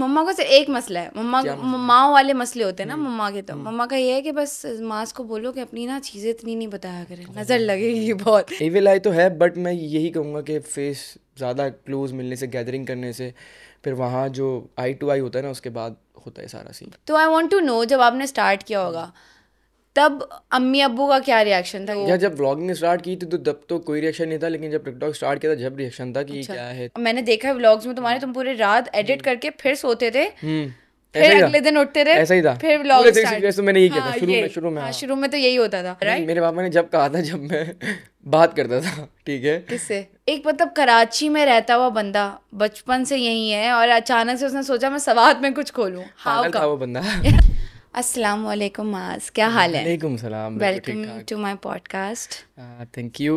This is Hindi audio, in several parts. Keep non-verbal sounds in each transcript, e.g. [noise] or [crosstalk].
मम्मा को सिर्फ एक मसला है मम्मा माओ वाले मसले होते हैं ना हम्म, मम्मा के तो हम्म। मम्मा का ये है कि बस मास को बोलो कि अपनी ना चीज़ें इतनी नहीं बताया करें नज़र लगेगी बहुत इविल आई तो है बट मैं यही कहूँगा कि फेस ज़्यादा क्लोज मिलने से गैदरिंग करने से फिर वहाँ जो आई टू आई होता है ना उसके बाद होता है सारा सीन तो आई वॉन्ट टू नो जब आपने स्टार्ट किया होगा हम्म। तब अम्मी अबू का क्या रिएक्शन था यार जब व्लॉगिंग स्टार्ट की थी तो तब तो कोई रिएक्शन नहीं था लेकिन जब टिकटॉक स्टार्ट किया था जब रिएक्शन था कि अच्छा। क्या है मैंने देखा है व्लॉग्स में तुम्हारे तुम पूरे रात एडिट हम्म। करके फिर सोते थे हम्म। फिर अगले दिन उठते रहे ऐसा ही था फिर व्लॉग तो मैंने किया था हाँ, शुरू में शुरू में हाँ, हाँ। शुरू में तो यही होता था राइट मेरे पापा ने जब कहा था जब मैं बात करता था ठीक है किससे एक मतलब कराची में रहता हुआ बंदा बचपन से यही है और अचानक से उसने सोचा मैं सवाद में कुछ खोलूं हाउ का वो बंदा [laughs] अस्सलाम वालेकुम माज क्या हाल है वालेकुम सलाम welcome to my podcast thank you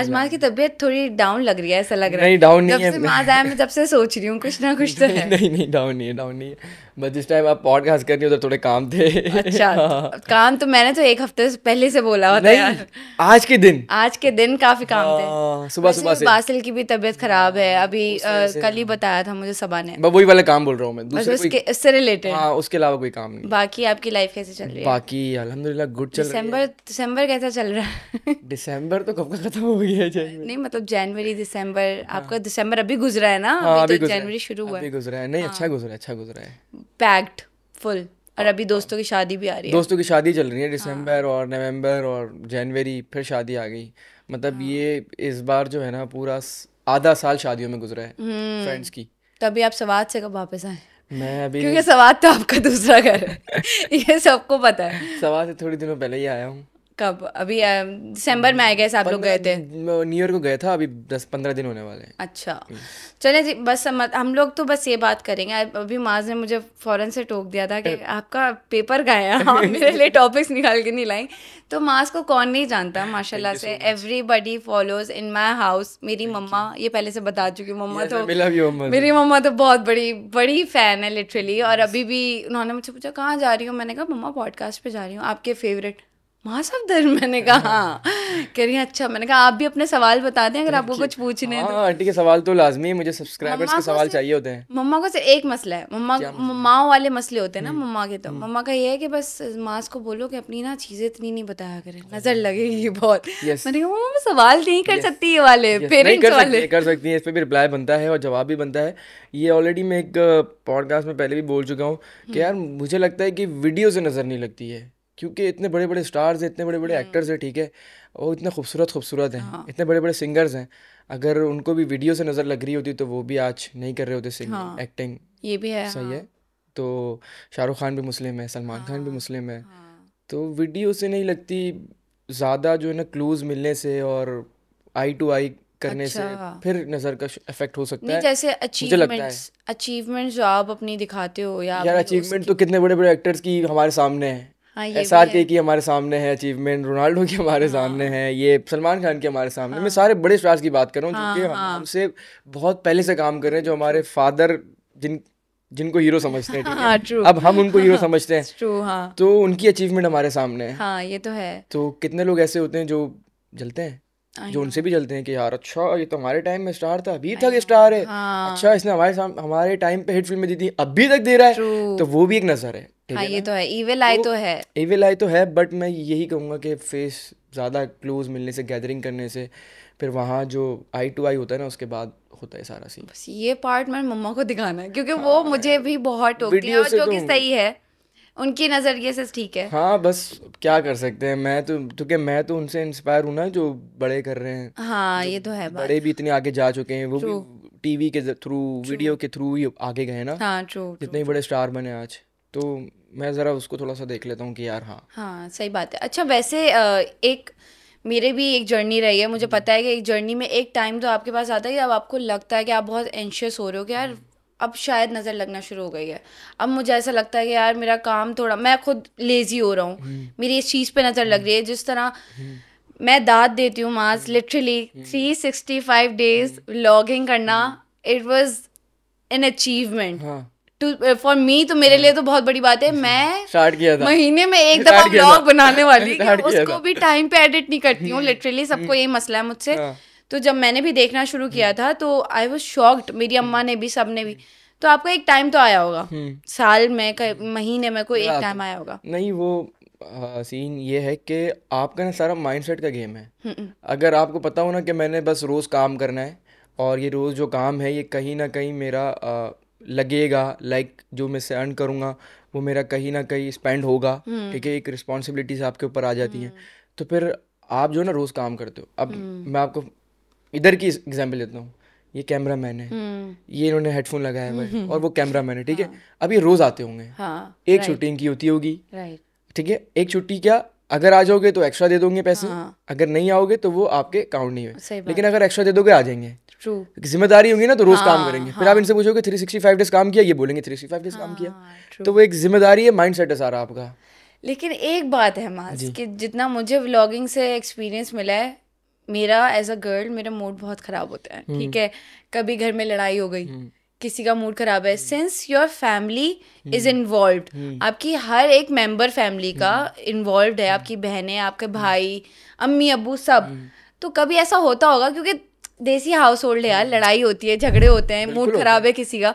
आज माज की तबीयत थोड़ी डाउन लग रही है ऐसा लग रहा है नहीं डाउन नहीं है जब से माज आया मैं जब से सोच रही हूँ कुछ ना [laughs] कुछ तो है नहीं नहीं डाउन नहीं है डाउन नहीं है बस जिस टाइम आप पॉडकास्ट कर रही उधर तो थोड़े काम थे अच्छा हाँ। काम तो मैंने तो एक हफ्ते से पहले से बोला होता था यार आज के दिन आज के दिन काफी काम थे हाँ, सुबह सुबह से बासिल की भी तबीयत खराब है अभी कल ही बताया था मुझे सबा ने वही वाला काम बोल रहा हूँ मैं अच्छा, उससे रिलेटेड हाँ, उसके अलावा कोई काम नहीं बाकी आपकी लाइफ कैसे चल रही है बाकी अलहमदुल्ला गुड चल दिसंबर दिसंबर कैसा चल रहा है दिसंबर तो कब का खत्म हो गया है नहीं मतलब जनवरी दिसंबर आपका दिसंबर अभी गुजरा है ना अभी जनवरी तो शुरू हुआ है है नहीं अच्छा गुजरा अच्छा गुजरा है अच्छा पैक्ड फुल और अभी दोस्तों की शादी भी आ रही है दोस्तों की शादी चल रही है दिसंबर हाँ। और नवंबर और जनवरी फिर शादी आ गई मतलब हाँ। ये इस बार जो है ना पूरा आधा साल शादियों में गुजरा है फ्रेंड्स हम्म। की तभी आप सवाद से कब वापस आए मैं अभी क्योंकि सवाद तो आपका दूसरा घर है [laughs] ये सबको पता है सवाद से थोड़ी दिनों पहले ही आया हूँ कब अभी दिसंबर में आए गए आप लोग गए थे न्यू ईयर को गए था अभी दस पंद्रह दिन होने वाले हैं अच्छा हम्म। चले जी बस समझ हम लोग तो बस ये बात करेंगे अभी माज ने मुझे फ़ौरन से टोक दिया था कि [laughs] आपका पेपर गाया मेरे लिए टॉपिक्स [laughs] निकाल के नहीं लाई तो माज को कौन नहीं जानता माशाल्लाह से everybody follows in my house मेरी मम्मा ये पहले से बता चुकी मम्मा तो मेरी मम्मा तो बहुत बड़ी बड़ी फ़ैन है लिटरली और अभी भी उन्होंने मुझे पूछा कहाँ जा रही हूँ मैंने कहा मम्मा पॉडकास्ट पर जा रही हूँ आपके फेवरेट महासफदर मैंने कहा हाँ, हाँ। कह रही अच्छा मैंने कहा आप भी अपने सवाल बता दें अगर आपको कुछ पूछने हैं तो। हाँ, आंटी के सवाल तो लाजमी है मुझे सब्सक्राइबर्स के सवाल चाहिए होते हैं मम्मा को सिर्फ एक मसला है मम्मा माओ वाले मसले होते हैं ना हम्म। मम्मा के तो हम्म। मम्मा का ये है कि बस मास को बोलो कि अपनी ना चीज़ें इतनी नहीं बताया करें नज़र लगेगी बहुत मैंने कहा मम्मा मैं सवाल नहीं कर सकती ये वाले पेरेंट्स वाले कर सकती है इस पर भी रिप्लाई बनता है और जवाब भी बनता है ये ऑलरेडी मैं एक पॉडकास्ट में पहले भी बोल चुका हूँ कि हम्म। यार मुझे लगता है कि वीडियो से नज़र नहीं लगती है क्योंकि इतने बड़े बड़े स्टार्स हैं इतने बड़े बड़े एक्टर्स हैं ठीक है वो इतने खूबसूरत खूबसूरत हैं हाँ। इतने बड़े बड़े सिंगर्स हैं अगर उनको भी वीडियो से नज़र लग रही होती तो वो भी आज नहीं कर रहे होते सिंग हाँ। एक्टिंग ये भी है सही हाँ। है तो शाहरुख खान भी मुस्लिम है सलमान हाँ। खान भी हाँ। मुस्लिम है हाँ। तो वीडियो से नहीं लगती ज़्यादा जो है ना क्लूज़ मिलने से और आई टू आई करने अच्छा। से फिर नजर का इफेक्ट हो सकता है जैसे अचीवमेंट्स अचीवमेंट्स जो आप अपनी दिखाते हो या यार अचीवमेंट तो कितने बड़े बड़े एक्टर्स की हमारे सामने है हाँ, एस आर के की हमारे सामने है अचीवमेंट रोनाल्डो की हमारे हाँ। सामने है ये सलमान खान के हमारे सामने हाँ। मैं सारे बड़े स्टार्स की बात कर रहा हूँ हाँ, क्योंकि हाँ। हमसे बहुत पहले से काम कर रहे हैं जो हमारे फादर जिन जिनको हीरो समझते हैं हाँ, true. अब हम उनको हीरो [laughs] समझते हैं हाँ. तो उनकी अचीवमेंट हमारे सामने है हाँ ये तो है तो कितने लोग ऐसे होते हैं जो जलते हैं जो उनसे भी जलते हैं कि यार अच्छा ये तो हमारे टाइम में स्टार था अभी तक स्टार है हाँ। अच्छा इसने हमारे हमारे टाइम पे हिट फिल्में दी थी अभी तक दे रहा है तो वो भी एक नजर है हाँ, ये तो है इविल आई तो, तो है इविल आई तो है बट मैं यही कहूँगा कि फेस ज़्यादा क्लोज मिलने से गैदरिंग करने से फिर वहाँ जो आई टू आई होता है ना उसके बाद होता है सारा सीन बस ये पार्ट मैं मम्मा को दिखाना है क्योंकि हाँ, वो मुझे भी बहुत टोकती है और जो कि सही है उनके नज़रिए से ठीक है हाँ बस क्या कर सकते हैं मैं तो क्योंकि मैं तो उनसे इंस्पायर हूँ ना जो बड़े कर रहे हैं हाँ ये तो है बड़े भी इतने आगे जा चुके हैं वो भी टीवी के थ्रू वीडियो के थ्रू ही आगे गए ना हाँ ट्रू जितने बड़े स्टार बने आज तो मैं ज़रा उसको थोड़ा सा देख लेता हूँ कि यार हाँ हाँ सही बात है अच्छा वैसे एक मेरे भी एक जर्नी रही है मुझे हम्म। पता है कि एक जर्नी में एक टाइम तो आपके पास आता है अब आपको लगता है कि आप बहुत एंशियस हो रहे हो कि यार हम्म। अब शायद नज़र लगना शुरू हो गई है अब मुझे ऐसा लगता है कि यार मेरा काम थोड़ा मैं खुद लेज़ी हो रहा हूँ हम्म। मेरी इस चीज़ पे नज़र लग रही है जिस तरह हम्म। मैं दाद देती हूँ Maaz literally three sixty five days vlogging करना it was an achievement to for me तो मेरे हाँ। लिए तो बहुत बड़ी बात है हम्म। मैं किया था महीने में एक [laughs] दफा ब्लॉग बनाने वाली [laughs] उसको भी टाइम पे एडिट नहीं करती हूँ लिटरली [laughs] सबको यही मसला है मुझसे हाँ। तो जब मैंने भी देखना शुरू किया हम्म। था तो आई वॉज शॉक्ड मेरी अम्मा ने भी सब ने भी तो आपका एक टाइम तो आया होगा हम्म। साल में महीने में कोई एक टाइम आया होगा नहीं वो सीन ये है कि आपका ना सारा माइंडसेट का गेम है हम्म, अगर आपको पता हो ना कि मैंने बस रोज़ काम करना है और ये रोज़ जो काम है ये कहीं ना कहीं मेरा आ, लगेगा लाइक like, जो मैं से अर्न करूंगा वो मेरा कहीं ना कहीं स्पेंड होगा ठीक है एक रिस्पॉन्सिबिलिटीज आपके ऊपर आ जाती है तो फिर आप जो ना रोज़ काम करते हो अब मैं आपको इधर की एग्जाम्पल देता हूँ ये कैमरा मैन है हम्म। ये इन्होंने हेडफोन लगाया हुआ है और वो [laughs] कैमरा मैन है ठीक है हाँ। अब ये रोज आते होंगे हाँ, एक शूटिंग की होती होगी ठीक है एक छुट्टी क्या अगर आ जाओगे तो एक्स्ट्रा दे दोगे पैसे हाँ। अगर नहीं आओगे तो वो आपके काउंट नहीं हुए लेकिन अगर एक्स्ट्रा दे दोगे आ जाएंगे जिम्मेदारी होगी ना तो रोज हाँ, काम करेंगे हाँ, फिर आप इनसे पूछोगे थ्री सिक्सटी फाइव डेज काम किया ये बोलेंगे थ्री सिक्सटी फाइव डेज काम हाँ, किया तो वो एक जिम्मेदारी है माइंड सेट है सारा आपका लेकिन एक बात है कि जितना मुझे व्लॉगिंग से एक्सपीरियंस मिला है मेरा एज अ गर्ल मेरा मूड बहुत ख़राब होता है हम्म। ठीक है कभी घर में लड़ाई हो गई हम्म। किसी का मूड खराब है since your family is involve आपकी हर एक मेंबर फैमिली का इन्वॉल्व हम्म। है आपकी बहनें आपके भाई अम्मी अबू सब तो कभी ऐसा होता होगा क्योंकि देसी हाउस होल्ड है यार लड़ाई होती है झगड़े होते हैं मूड खराब है किसी का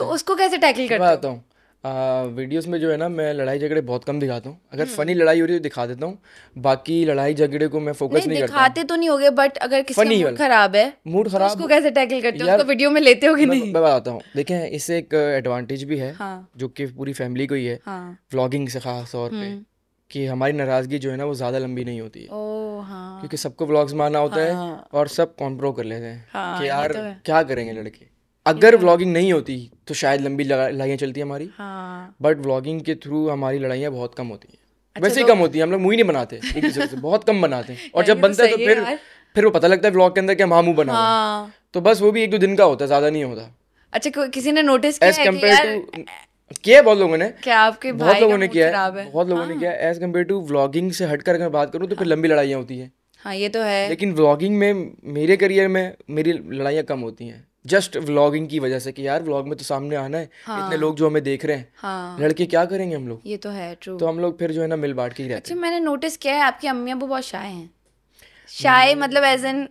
तो उसको कैसे टैकल करता हूँ वीडियोस में जो है ना मैं लड़ाई झगड़े बहुत कम दिखाता हूँ अगर हम्म। फनी लड़ाई हो रही है दिखा देता हूँ बाकी लड़ाई झगड़े को मैं फोकस नहीं, नहीं करता तो नहीं हो गए बट अगर किसी खराब है मूड खराब तो उसको कैसे टैकल करते हो उसको वीडियो में लेते होगे नहीं मैं बताता हूँ देखें इससे एक एडवांटेज भी है हाँ। जो कि पूरी फैमिली को ही है व्लॉगिंग हाँ। से खास तौर पर हम्म। कि हमारी नाराजगी जो है ना वो ज़्यादा लंबी नहीं होती है ओ, हाँ। क्योंकि सबको व्लॉग्स मारना होता हाँ, है और सब कॉन्प्रो कर लेते हैं हाँ, कि यार तो क्या करेंगे लड़के अगर व्लॉगिंग नहीं होती तो शायद लंबी लड़ाइयाँ चलती है हमारी बट हाँ। व्लॉगिंग के थ्रू हमारी लड़ाइयाँ बहुत कम होती हैं अच्छा, वैसे ही तो कम होती है हम लोग मुँह नहीं बनाते एक दूसरे से बहुत कम बनाते हैं और जब तो बनता है तो फिर फिर वो पता लगता है ब्लॉग के अंदर कि हम हाँ मुँह बना हाँ। तो बस वो भी एक दो दिन का होता है ज़्यादा नहीं होता अच्छा किसी ने नोटिस किया एज कम्पेयर टू किया बहुत लोगों ने क्या आपके बहुत लोगों ने किया है बहुत लोगों ने किया एज कम्पेयर टू व्लॉगिंग से हटकर अगर बात करूँ तो फिर लंबी लड़ाइयाँ होती है हाँ ये तो है लेकिन व्लॉगिंग में मेरे करियर में मेरी लड़ाइयाँ कम होती हैं जस्ट व्लॉगिंग की वजह से कि यार व्लॉग में तो सामने आना है हाँ, इतने लोग जो हमें देख रहे हैं हाँ, लड़के क्या करेंगे हम लोग ये तो है ट्रू तो हम लोग फिर जो है ना मिल बांट के ही रहते अच्छा मैंने नोटिस किया है आपकी अम्मी अबू बहुत शाये हैं शाये हम्म। मतलब एज एन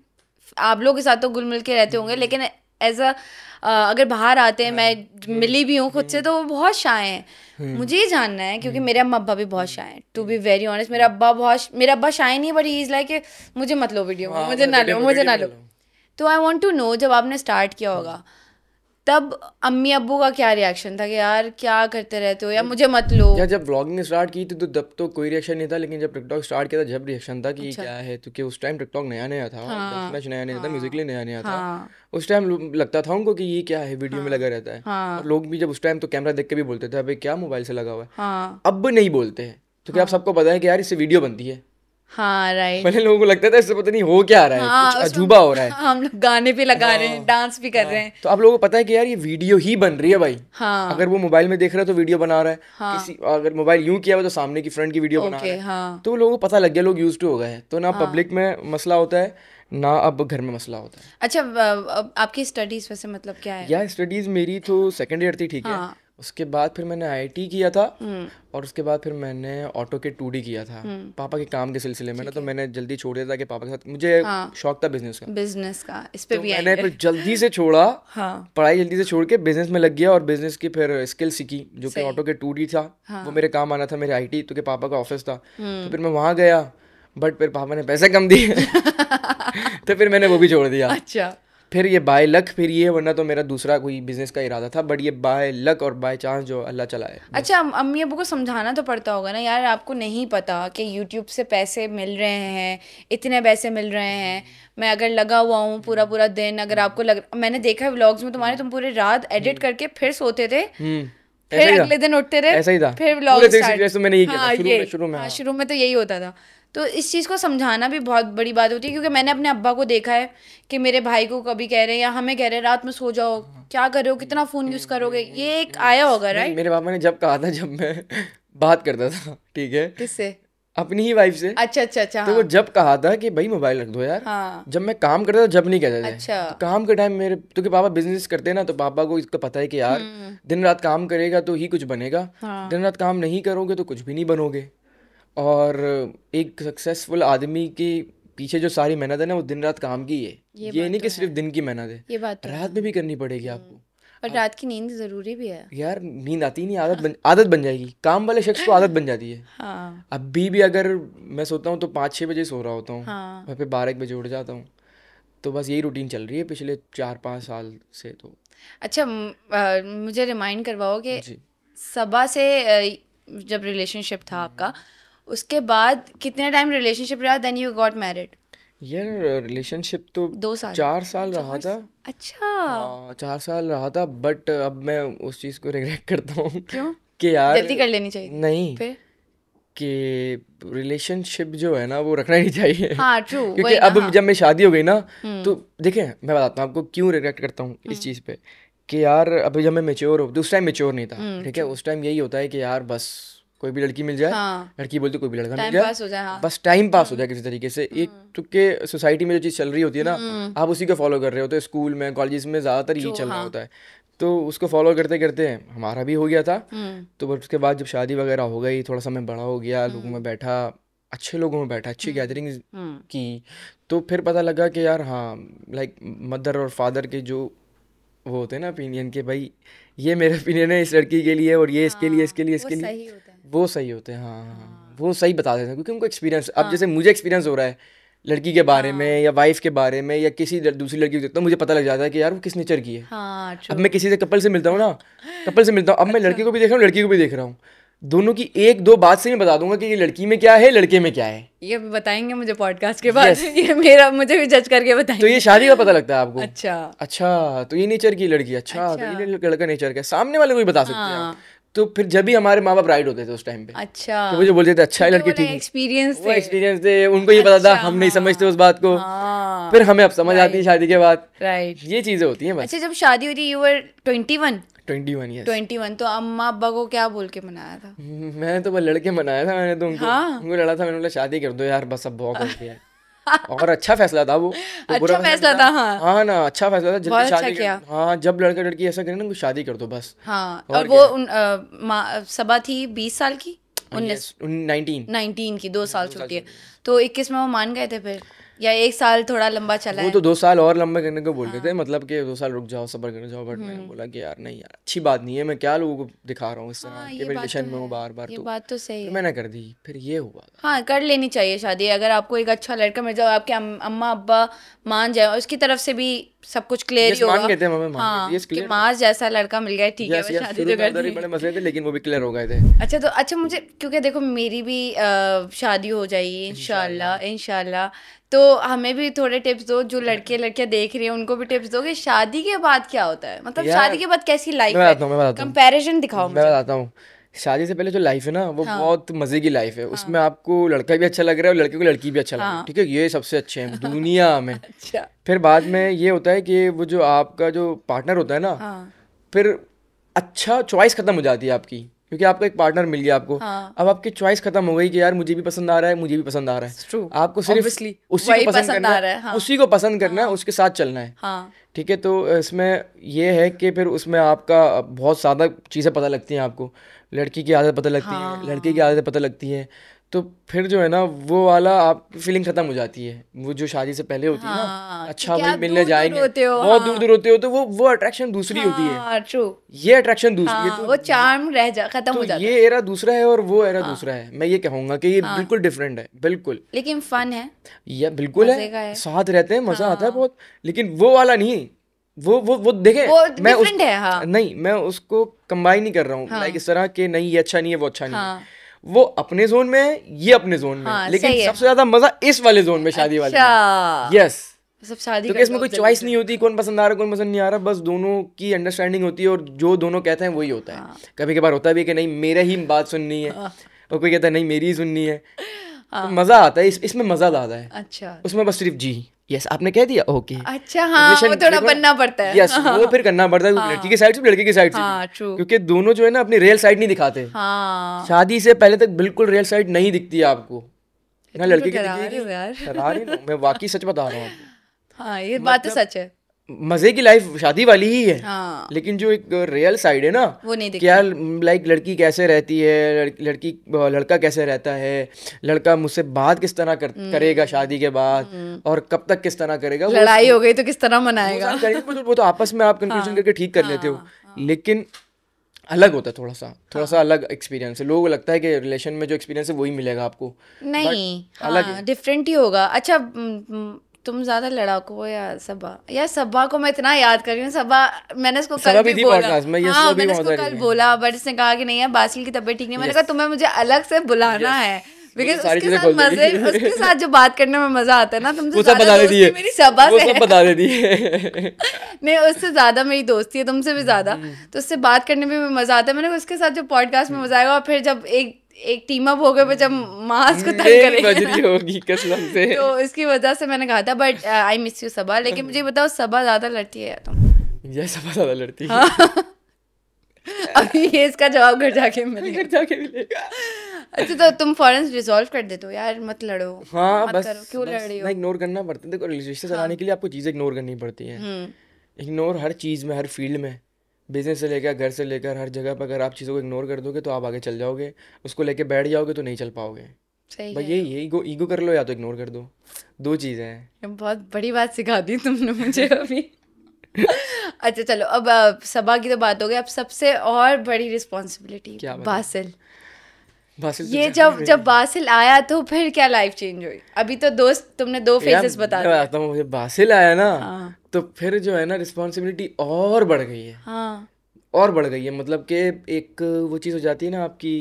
आप लोग के साथ तो गुल मिल के रहते होंगे हम्म। लेकिन एज अ अगर बाहर आते हैं हाँ। मैं हम्म। मिली भी हूँ खुद से तो वो बहुत शाये हैं मुझे ही जानना है क्योंकि मेरे अम्मा अब्बा भी बहुत शाये हैं टू बी वेरी ऑनेस्ट मेरा अब्बा बहुत मेरा अब्बा शाये नहीं है बट ही इज़ लाइक मुझे मत लो वीडियो हाँ, मुझे ना मतलब लो मुझे ना लो तो आई वॉन्ट टू नो जब आपने स्टार्ट किया हाँ। होगा तब अम्मी अबू का क्या रिएक्शन था कि यार क्या करते रहते हो या मुझे मत लो या जब ब्लॉगिंग स्टार्ट की थी तो, तो तब तो कोई रिएक्शन नहीं था लेकिन जब टिकटॉक स्टार्ट किया था तो जब रिएक्शन था कि अच्छा। क्या है तो कि उस टाइम टिकटॉक नया नया था हाँ, नया नया, हाँ, था म्यूजिकली नया नया हाँ, था उस टाइम लगता था उनको कि ये क्या है वीडियो हाँ, में लगा रहता है हाँ। लोग भी जब उस टाइम तो कैमरा देख के भी बोलते थे अबे क्या मोबाइल से लगा हुआ है हाँ। अब नहीं बोलते हैं तो क्या आप सबको पता है कि यार इससे वीडियो बनती है हाँ राइट पहले लोगों को लगता था इससे पता नहीं हो क्या रहा है हाँ, अजूबा हो रहा है हम लोग गाने भी लगा हाँ, रहे हैं डांस हाँ, भी कर हाँ, रहे हैं तो आप लोगों को पता है कि यार ये वीडियो ही बन रही है भाई हाँ, अगर वो मोबाइल में देख रहा है तो वीडियो बना रहा है हाँ, किसी अगर मोबाइल यूं किया हुआ तो सामने की फ्रंट की वीडियो बना रहा है हाँ। तो लोगों को पता लग गया लोग यूज टू हो गए तो ना पब्लिक हाँ। में मसला होता है ना अब घर में मसला होता है अच्छा आपकी स्टडीज वैसे मतलब क्या है यार स्टडीज मेरी तो सेकेंड ईयर थी ठीक है उसके बाद फिर मैंने आई किया था हम्म। और उसके बाद फिर मैंने ऑटो के टू किया था हम्म। पापा के काम के सिलसिले में ना तो मैंने जल्दी छोड़ दिया था कि पापा के साथ मुझे हाँ, शौक था बिजनेस का बिजनेस का इस पे तो भी मैंने फिर जल्दी से छोड़ा हाँ, पढ़ाई जल्दी से छोड़ के बिजनेस में लग गया और बिजनेस की फिर स्किल सीखी जो कि ऑटो के टू था हाँ। वो मेरे काम आना था मेरे आई तो के पापा का ऑफिस था हम्म। तो फिर मैं वहाँ गया बट फिर पापा ने पैसे कम दिए [laughs] तो फिर मैंने वो भी छोड़ दिया अच्छा फिर ये बाय लक फिर ये वरना तो मेरा दूसरा कोई बिजनेस का इरादा था बट ये बाय लक और बाय चांस जो अल्लाह चलाए अच्छा अम्मी अबू को समझाना तो पड़ता होगा ना यार आपको नहीं पता कि यूट्यूब से पैसे मिल रहे हैं इतने पैसे मिल रहे हैं मैं अगर लगा हुआ हूँ पूरा पूरा दिन अगर आपको लग मैंने देखा है व्लॉग्स में तुम्हारे तुम पूरे रात एडिट हम्म। करके फिर सोते थे हम्म, फिर अगले दिन उठते थे ऐसा ही था फिर व्लॉग्स तो मैंने हाँ, हाँ, हाँ। शुरू में तो यही होता था तो इस चीज़ को समझाना भी बहुत बड़ी बात होती है क्योंकि मैंने अपने अब्बा को देखा है कि मेरे भाई को कभी कह रहे हैं या हमें कह रहे हैं रात में सो जाओ क्या कर रहे हो कितना फ़ोन यूज़ करोगे ये एक आया होगा राइट मेरे पापा ने जब कहा था जब मैं [laughs] बात करता था ठीक है किससे अपनी ही वाइफ से अच्छा अच्छा अच्छा तो हाँ। वो जब कहा था कि भाई मोबाइल रख दो यार हाँ। जब मैं काम करता था जब नहीं कहता अच्छा तो काम के टाइम मेरे तो कि पापा बिजनेस करते हैं ना तो पापा को इसका पता है कि यार हम्म। दिन रात काम करेगा तो ही कुछ बनेगा हाँ। दिन रात काम नहीं करोगे तो कुछ भी नहीं बनोगे और एक सक्सेसफुल आदमी के पीछे जो सारी मेहनत है ना वो दिन रात काम की है ये, ये नहीं कि तो सिर्फ दिन की मेहनत है ये बात तो रात में भी करनी पड़ेगी हम्म। आपको और आप... रात की नींद जरूरी भी है यार नींद आती नहीं आदत बन हाँ। आदत बन जाएगी काम वाले शख्स को आदत बन जाती है हाँ। अभी भी अगर मैं सोता हूँ तो पाँच छः बजे सो रहा होता हूँ हाँ। फिर बारह एक बजे उठ जाता हूँ तो बस यही रूटीन चल रही है पिछले चार पाँच साल से तो अच्छा मुझे रिमाइंड करवाओ कि सबा से जब रिलेशनशिप था आपका हम्म। उसके बाद कितने टाइम रिलेशनशिप रहा देन यू गॉट मैरिड ये रिलेशनशिप तो दो साल चार साल चार रहा था अच्छा आ, हाँ, चार साल रहा था बट अब मैं उस चीज को रिग्रेट करता हूँ कि यार जल्दी कर लेनी चाहिए नहीं फिर कि रिलेशनशिप जो है ना वो रखना ही चाहिए हाँ ट्रू क्योंकि अब हाँ. जब मैं शादी हो गई ना हम्म। तो देखें मैं बताता हूँ आपको क्यों रिग्रेट करता हूँ इस हम्म। चीज़ पे कि यार अभी जब मैं मेच्योर हो तो उस टाइम मेच्योर नहीं था हम्म, ठीक है उस टाइम यही होता है कि यार बस कोई भी लड़की मिल जाए हाँ। लड़की बोलती कोई भी लड़का मिल जाए हाँ। बस टाइम पास हो हम्म। जाए किसी तरीके से एक तो के सोसाइटी में जो चीज़ चल रही होती है ना हम्म। आप उसी को फॉलो कर रहे होते हैं स्कूल में कॉलेज में ज़्यादातर यही चल रहा हाँ। होता है तो उसको फॉलो करते करते हमारा भी हो गया था हम्म। तो उसके बाद जब शादी वगैरह हो गई थोड़ा सा मैं बड़ा हो गया लोगों में बैठा अच्छे लोगों में बैठा अच्छी गैदरिंग की तो फिर पता लगा कि यार हाँ लाइक मदर और फादर के जो वो होते हैं ना ओपिनियन के भाई ये मेरा ओपिनियन है इस लड़की के लिए और ये इसके लिए हाँ, इसके लिए इसके लिए वो सही होते हैं हाँ हाँ, हाँ हाँ वो सही बता देते हैं क्योंकि उनको एक्सपीरियंस अब हाँ। जैसे मुझे एक्सपीरियंस हो रहा है लड़की के बारे हाँ। में या वाइफ के बारे में या किसी दूसरी लड़की को देखता हूँ मुझे पता लग जाता है कि यार वो किस नेचर की है हाँ, अब मैं किसी से कपल से मिलता हूँ ना कपल से मिलता हूँ अब अच्छा। मैं लड़की अच्छा। को भी देख रहा हूँ लड़की को भी देख रहा हूँ दोनों की एक दो बात से मैं बता दूंगा कि ये लड़की में क्या है लड़के में क्या है ये बताएंगे मुझे पॉडकास्ट के बाद yes. [laughs] ये मेरा मुझे भी जज करके बताएंगे तो ये शादी का पता लगता है आपको अच्छा अच्छा तो ये नेचर की लड़की अच्छा, तो अच्छा। तो ये लड़का नेचर का सामने वाले को भी बता सकते हैं तो फिर जब भी हमारे माँ बाप राइड होते थे उस टाइम पे अच्छा तो वो बोलते थे अच्छा लड़की थी एक्सपीरियंस थे एक्सपीरियंस थे उनको ये पता था अच्छा, हम नहीं हाँ। समझते उस बात को हाँ। फिर हमें अब समझ आती है शादी के बाद राइट ये चीजें होती हैं अच्छा जब शादी हुई थी यू वर 21 21 यस 21 तो अम्मा अब्बा को क्या बोल के मनाया था मैंने तो बस लड़के मनाया था मैंने तो उनको हाँ? उनको लड़ा था मैंने बोला शादी कर दो यार बस अब बहुत हो गया और अच्छा फैसला था वो अच्छा फैसला था हाँ हाँ ना अच्छा फैसला था जल्दी अच्छा शादी अच्छा किया हाँ जब लड़का लड़की ऐसा करे ना शादी कर दो बस हाँ और, वो सभा थी बीस साल की हाँ, उन्नीस नाइनटीन नाइनटीन की दो हाँ, साल छोटी है तो इक्कीस में वो मान गए थे फिर या एक साल थोड़ा लंबा चला वो तो दो साल और लंबे करने को बोलते हाँ। थे मतलब कि दो साल रुक जाओ सबर करने जाओ बट मैंने हम्म। बोला कि यार नहीं यार अच्छी बात नहीं है मैं क्या लोगों को दिखा रहा हूँ इस तरह हाँ, के रिलेशन तो में हूँ बार बार ये तो बात तो सही मैंने कर दी फिर ये हुआ हाँ कर लेनी चाहिए शादी अगर आपको एक अच्छा लड़का मिल जाओ आपके अम्मा अब्बा मान जाए उसकी तरफ से भी सब कुछ क्लियर ही होगा कहते हाँ, कि मार्स जैसा लड़का मिल गया ठीक है शादी तो कर बड़े मसले थे लेकिन वो भी क्लियर हो गए थे अच्छा तो अच्छा मुझे क्योंकि देखो मेरी भी शादी हो जाएगी इनशाला इनशाला तो हमें भी थोड़े टिप्स दो जो लड़के लड़कियां देख रही हैं उनको भी टिप्स दो कि शादी के बाद क्या होता है मतलब शादी के बाद कैसी लाइफ है कंपैरिजन दिखाओ मैं बताता हूँ शादी से पहले जो लाइफ है ना वो हाँ। बहुत मजे की लाइफ है हाँ। उसमें आपको लड़का भी अच्छा लग रहा है और लड़के को लड़की भी अच्छा हाँ। लग रहा है ठीक है ये सबसे अच्छे हैं [laughs] दुनिया में अच्छा। फिर बाद में ये होता है कि वो जो आपका जो पार्टनर होता है ना हाँ। फिर अच्छा चॉइस खत्म हो जाती है आपकी क्योंकि आपका एक पार्टनर मिल गया आपको हाँ। अब आपकी चॉइस खत्म हो गई कि यार मुझे भी पसंद आ रहा है मुझे भी पसंद आ रहा है आपको सिर्फ उसी को पसंद, पसंद करना है हाँ। उसी को पसंद करना है हाँ। उसके साथ चलना है हाँ। ठीक है तो इसमें यह है कि फिर उसमें आपका बहुत ज़्यादा चीज़ें पता लगती हैं आपको लड़की की आदत पता लगती हाँ। है लड़के की आदत पता लगती है तो फिर जो है ना वो वाला आपकी फीलिंग खत्म हो जाती है वो जो शादी से पहले होती है ना हाँ, अच्छा तो भाई मिलने जाएंगे बहुत हाँ। दूर दूर होते हो तो वो वो अट्रैक्शन दूसरी हाँ, होती है ट्रू हाँ, ये अट्रैक्शन दूसरी हाँ, तो, वो चार्म रह जा खत्म तो हो जाता ये एरा दूसरा है और वो एरा दूसरा है मैं ये कहूंगा कि ये बिल्कुल डिफरेंट है बिल्कुल लेकिन फन है ये बिल्कुल है साथ रहते हैं मजा आता है बहुत लेकिन वो वाला नहीं वो वो वो देखे वो मैं उस है, हाँ. नहीं मैं उसको कंबाइन नहीं कर रहा हूँ हाँ. इस तरह के नहीं ये अच्छा नहीं है वो अच्छा नहीं हाँ. है वो अपने जोन में है ये अपने जोन में हाँ, लेकिन सबसे ज्यादा मजा इस वाले जोन में शादी वाले यस सब अच्छा। मतलब शादी तो इसमें कोई चॉइस नहीं होती कौन पसंद आ रहा कौन पसंद नहीं आ रहा बस दोनों की अंडरस्टैंडिंग होती है और जो दोनों कहते हैं वही होता है हाँ। कभी कभार होता भी है कि नहीं मेरा ही बात सुननी है हाँ। और कोई कहता है नहीं मेरी ही सुननी है हाँ। तो मजा आता है इसमें मजा ज्यादा है अच्छा उसमें बस सिर्फ जी यस आपने कह दिया ओके अच्छा हाँ वो थोड़ा बनना पड़ता है यस वो फिर करना पड़ता है लड़की की साइड हाँ। से लड़के की साइड से हाँ, क्योंकि दोनों जो है ना अपनी रियल साइड नहीं दिखाते हाँ। शादी से पहले तक बिल्कुल रियल साइड नहीं दिखती है आपको ना लड़के तो की मैं वाकई सच बता रहा हूँ हाँ ये बात तो मतलब सच है मजे की लाइफ शादी वाली ही है हाँ। लेकिन जो एक रियल साइड है ना वो नहीं क्या लाइक लड़की कैसे रहती है लड़की लड़का कैसे रहता है लड़का मुझसे बात किस तरह कर, हम्म। करेगा शादी के बाद हम्म। और कब तक किस तरह करेगा लड़ाई हो गई तो किस तरह मनाएगा वो, मतलब तो आपस में आप कंक्लूजन हाँ। करके ठीक कर लेते हो हाँ, हाँ। लेकिन अलग होता है थोड़ा सा थोड़ा सा अलग एक्सपीरियंस है लोगों को लगता है कि रिलेशन में जो एक्सपीरियंस है वही मिलेगा आपको नहीं अलग डिफरेंट ही होगा अच्छा तुम ज्यादा लड़ाकू हो या सबा या सबा को मैं इतना याद कर रही हूँ सबा मैंने इसको कल भी, भी बोला मैं ये हाँ, मैंने इसको कल बोला बट इसने कहा कि नहीं है बासिल की तबीयत ठीक नहीं मैंने कहा तुम्हें मुझे अलग से बुलाना है उसके साथ मजे उसके साथ जो बात करने में मजा आता है ना तुमसे बता देती है मेरी सबा सब बता देती है [laughs] नहीं उससे ज्यादा मेरी दोस्ती है तुमसे भी ज्यादा हम्म। तो उससे बात करने में मजा आता है मैंने उसके साथ जो पॉडकास्ट में मजा आएगा और फिर जब एक एक टीम अप हो गए पर जब मास्क को तंग करेंगे होगी कसम से [laughs] तो इसकी वजह से मैंने कहा था but I miss you Saba लेकिन मुझे बताओ सबा ज़्यादा लड़ती है या तुम ये सबा ज़्यादा लड़ती है हाँ। [laughs] अभी ये इसका जवाब घर जाके मिलेगा घर जाके मिलेगा अच्छा तो तुम फॉरेंस रिजॉल्व कर देते हो यार मत लड़ो हाँ मत बस करो क्यों लड़ रही हो इग्नोर करना पड़ता है देखो रिलेशन चलाने हाँ। के लिए आपको चीज़ें इग्नोर करनी पड़ती है इग्नोर हम्म। हर चीज़ में हर फील्ड में बिज़नेस से लेकर घर से लेकर हर जगह पर अगर आप चीज़ों को इग्नोर कर दोगे तो आप आगे चल जाओगे उसको लेके बैठ जाओगे तो नहीं चल पाओगे सही भाई यही ईगो ईगो कर लो या तो इग्नोर कर दो दो चीज़ें हैं बहुत बड़ी बात सिखा दी तुमने मुझे अभी [laughs] अच्छा चलो अब सभा की तो बात हो गई अब सबसे और बड़ी रिस्पॉन्सिबिलिटी बासिल है? तो ये जब जब बासिल आया तो फिर क्या लाइफ चेंज हुई अभी तो दोस्त तुमने दो फेजेस बता दिए तो मुझे बासिल आया ना हाँ। तो फिर जो है ना रिस्पॉन्सिबिलिटी और बढ़ गई है हाँ। और बढ़ गई है मतलब कि एक वो चीज़ हो जाती है ना आपकी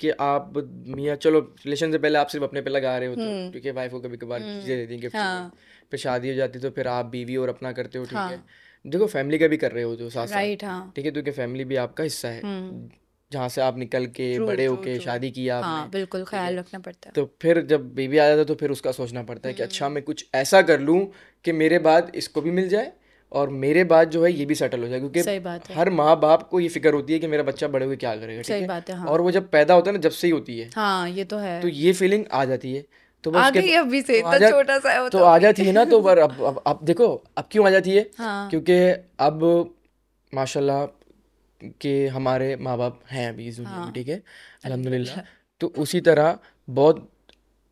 कि आप मियाँ चलो रिलेशन से पहले आप सिर्फ अपने पे लगा रहे हो तो क्योंकि वाइफ को कभी कभार हम्म। चीज़ें दे दी हाँ। फिर शादी हो जाती तो फिर आप बीवी और अपना करते हो ठीक है हाँ। देखो फैमिली का भी कर रहे हो जो साथ हाँ। ठीक है क्योंकि तो फैमिली भी आपका हिस्सा है हम्म। जहाँ से आप निकल के true, बड़े होके शादी किया हाँ, बिल्कुल ख्याल रखना पड़ता है तो फिर जब बेबी आ जाता है तो फिर उसका सोचना पड़ता है कि अच्छा हम्म। मैं कुछ ऐसा कर लूँ कि मेरे बाद इसको भी मिल जाए और मेरे बाद जो है ये भी सेटल हो जाए क्योंकि हर माँ बाप को ये फिक्र होती है कि मेरा बच्चा बड़े हुए क्या करेगा सही बात है हाँ। और वो जब पैदा होता है ना जब से ही होती है हाँ ये तो है तो ये फीलिंग आ जाती है तो आ गई अभी से तो इतना छोटा सा है तो, तो आ जाती है ना तो [laughs] पर अब अब, अब देखो अब क्यों आ जाती है हाँ। क्योंकि अब माशाल्लाह के हमारे माँ बाप हैं अभी इस दुनिया में हाँ। ठीक है अच्छा। अलहमदिल्ला अच्छा। तो उसी तरह बहुत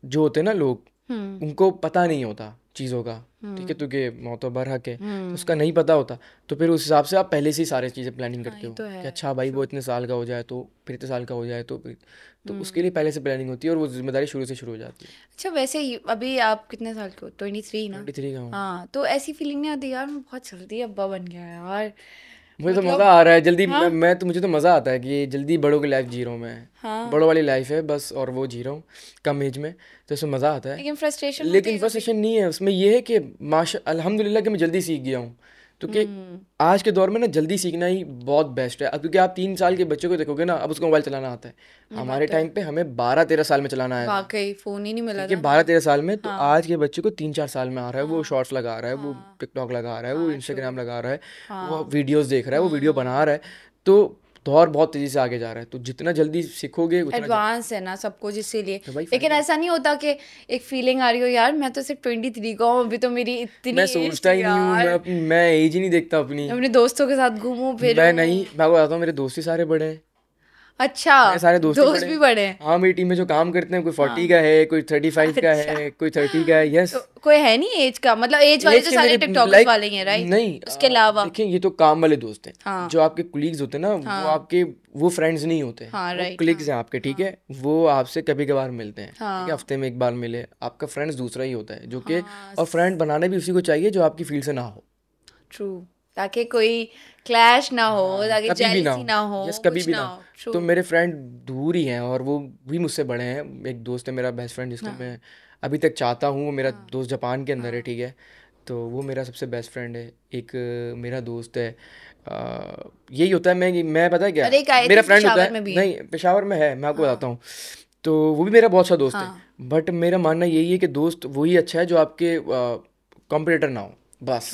जो होते हैं ना लोग हम्म। उनको पता नहीं होता चीज़ों का ठीक है तुझे मोतबर हक है तो हम्म। उसका नहीं पता होता तो फिर उस हिसाब से आप पहले से ही सारे चीज़ें प्लानिंग करते हाँ, हो तो कि अच्छा भाई वो इतने साल का हो जाए तो फिर इतने साल का हो जाए तो तो हम्म। उसके लिए पहले से प्लानिंग होती है और वो जिम्मेदारी शुरू से शुरू हो जाती है अच्छा वैसे ही अभी आप कितने साल के हो ट्वेंटी थ्री ना ट्वेंटी थ्री का हाँ तो ऐसी फीलिंग नहीं आती यार मैं बहुत जल्दी अब्बा बन गया है यार मुझे तो मतलब मज़ा आ रहा है जल्दी हाँ? मैं तो मुझे तो मज़ा आता है कि जल्दी बड़ों की लाइफ जी रहा हूँ मैं हाँ? बड़ों वाली लाइफ है बस और वो जी रहा हूँ कम एज में तो इसमें मज़ा आता है लेकिन फ्रस्ट्रेशन लेकिन फ्रस्ट्रेशन नहीं है उसमें यह है कि माशा अलहमदिल्ला कि मैं जल्दी सीख गया हूँ तो कि हम्म। आज के दौर में ना जल्दी सीखना ही बहुत बेस्ट है अब क्योंकि आप तीन साल के बच्चे को देखोगे ना अब उसको मोबाइल चलाना आता है हमारे टाइम पे हमें बारह तेरह साल में चलाना है वाकई फोन ही नहीं मिला कि बारह तेरह साल में तो हाँ। आज के बच्चे को तीन चार साल में आ रहा है वो शॉर्ट्स हाँ। लगा रहा है वो टिकटॉक हाँ। लगा रहा है वो इंस्टाग्राम हाँ, लगा रहा है वो वीडियोज़ देख रहा है वो वीडियो बना रहा है तो दौर बहुत तेज़ी से आगे जा रहा है तो जितना जल्दी सीखोगे एडवांस है ना सब कुछ इसीलिए तो लेकिन ऐसा नहीं होता कि एक फीलिंग आ रही हो यार मैं तो सिर्फ ट्वेंटी थ्री का हूँ अभी तो मेरी इतनी मैं सोचता ही नहीं हूँ मैं, एज ही नहीं देखता अपनी अपने दोस्तों के साथ घूमू फिर मैं नहीं मैं बताता हूँ मेरे दोस्त ही सारे बड़े हैं अच्छा सारे दोस्त दोस्त भी बड़े हैं हाँ मेरी टीम में जो काम करते हैं कोई हाँ। फोर्टी का है कोई थर्टी फाइव का है अच्छा। कोई थर्टी का है यस तो कोई है नहीं एज का मतलब एज वाले जो सारे टिकटॉकर्स वाले हैं राइट नहीं उसके अलावा देखिए ये तो काम वाले दोस्त हैं हाँ। जो आपके कुलीग्स होते हैं ना वो हाँ। आपके वो फ्रेंड्स नहीं होते हाँ, वो क्लिक्स हैं आपके ठीक है वो आपसे कभी कभार मिलते हैं हफ्ते में एक बार मिले आपका फ्रेंड्स दूसरा ही होता है जो कि और फ्रेंड बनाने भी उसी को चाहिए जो आपकी फील्ड से ना हो ट्रू ताकि कोई क्लैश ना हो हाँ, ताकि जेलसी ना हो, ना हो yes, कभी भी ना, ना हो तो मेरे फ्रेंड दूर ही हैं और वो भी मुझसे बड़े हैं एक दोस्त है मेरा बेस्ट फ्रेंड जिसको हाँ। मैं अभी तक चाहता हूँ वो मेरा हाँ। दोस्त जापान के अंदर है ठीक है तो वो मेरा सबसे बेस्ट फ्रेंड है एक मेरा दोस्त है यही होता है मैं मैं पता है क्या मेरा फ्रेंड होता है नहीं पेशावर में है मैं आपको बताता हूँ तो वो भी मेरा बहुत अच्छा दोस्त है बट मेरा मानना यही है कि दोस्त वही अच्छा है जो आपके कॉम्पिटिटर ना हो बस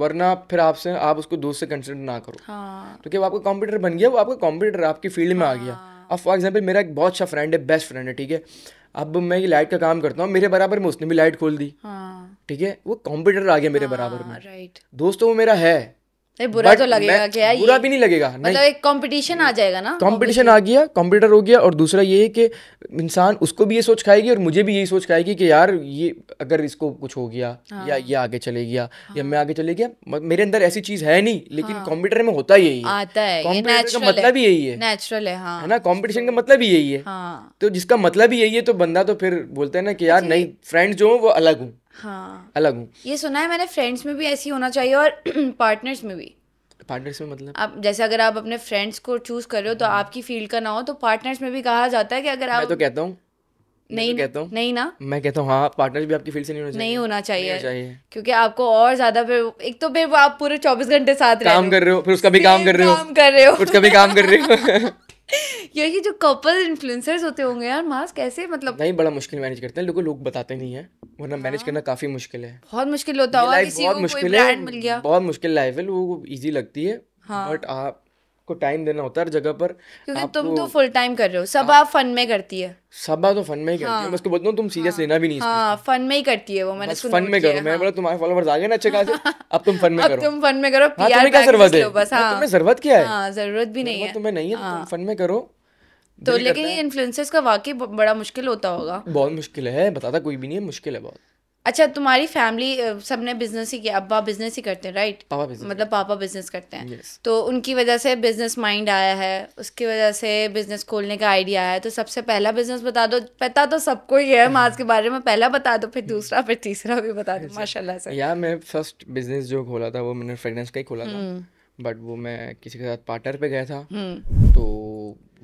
वरना फिर आपसे आप उसको दोस्त से कंसिडर ना करो हाँ। तो आपका कॉम्पिटिटर बन गया वो आपका कॉम्पिटिटर आपकी फील्ड में हाँ। आ गया हाँ। अब फॉर एग्जाम्पल मेरा एक बहुत अच्छा फ्रेंड है बेस्ट फ्रेंड है ठीक है अब मैं ये लाइट का काम करता हूँ मेरे बराबर में उसने भी लाइट खोल दी हाँ। ठीक है वो कॉम्पिटिटर आ गया मेरे हाँ, बराबर में दोस्तों वो मेरा है बुरा तो लगेगा क्या बुरा भी नहीं लगेगा मतलब एक कंपटीशन आ जाएगा ना कंपटीशन आ गया कंप्यूटर हो गया और दूसरा ये है कि इंसान उसको भी ये सोच खाएगी और मुझे भी यही सोच खाएगी कि यार ये अगर इसको कुछ हो गया हाँ। या ये आगे चले गया हाँ। या मैं आगे चले गया मेरे अंदर ऐसी चीज है नहीं लेकिन कंप्यूटर हाँ। में होता यही है मतलब ही यही है नेचुरल हाँ। है ना कॉम्पिटिशन का मतलब ही यही है हाँ। तो जिसका मतलब ही यही है तो बंदा तो फिर बोलता है ना कि अच्छा यार नहीं फ्रेंड जो हूँ वो अलग हूँ हाँ अलग हूँ ये सुना है मैंने फ्रेंड्स में भी ऐसी होना चाहिए और पार्टनर्स [clears throat] में भी पार्टनर्स में मतलब आप जैसे अगर आप अपने फ्रेंड्स को चूज कर रहे हो तो हाँ। आपकी फील्ड का ना हो तो पार्टनर्स में भी कहा जाता है कि अगर आप मैं तो कहता हूँ तो नहीं तो कहता हूँ नहीं ना मैं कहता हूँ हाँ पार्टनर भी आपकी फील्ड से नहीं होना चाहिए नहीं होना चाहिए, चाहिए। क्योंकि आपको और ज्यादा फिर एक तो फिर आप पूरे चौबीस घंटे साथ काम कर रहे हो फिर उसका भी काम कर रहे हो काम कर रहे हो उसका भी काम कर रहे हो [laughs] यार [laughs] ये जो कपल इन्फ्लुएंसर्स होते होंगे यार मास कैसे मतलब नहीं बड़ा मुश्किल मैनेज करते हैं लोगों लोग बताते नहीं है वरना मैनेज हाँ। करना काफी मुश्किल है बहुत मुश्किल होता होगा किसी को कोई ब्रांड मिल गया बहुत मुश्किल लाइफ है लोगों को इजी लगती है बट हाँ। आप आपको टाइम देना होता है हर जगह पर क्योंकि तुम तो फुल टाइम कर रहे हो सब आप फन में करती है सब तो फन में ही करती है हाँ। मैं उसको बोलता हूँ तुम सीरियस हाँ। लेना भी नहीं हाँ, फन में ही करती है वो मैंने बस फन में करो मैं बोला हाँ। तुम्हारे फॉलोअर्स आ गए ना अच्छे खासे [laughs] अब तुम फन में करो तुम फन में करो पीआर क्या जरूरत है बस हां तुम्हें जरूरत क्या है जरूरत भी नहीं है तुम्हें नहीं है तो तुम फन में करो तो लेकिन इन्फ्लुएंसर्स का वाकई बड़ा मुश्किल होता होगा बहुत मुश्किल है बताता कोई भी नहीं है मुश्किल है बहुत अच्छा तुम्हारी फैमिली सब ने बिजनेस ही किया अब्बा बिजनेस ही करते हैं राइट पापा मतलब पापा बिजनेस करते हैं yes. तो उनकी वजह से बिजनेस माइंड आया है उसकी वजह से बिजनेस खोलने का आइडिया आया तो सबसे पहला बिजनेस बता दो पता तो सबको ही है माज के बारे में पहला बता दो फिर दूसरा फिर तीसरा भी बता दो माशा से यार मैं फर्स्ट बिजनेस जो खोला था वो मैंने फ्रेगनेंस का ही खोला था बट हम्म। वो मैं किसी के साथ पार्टनर पे गया था हम्म। तो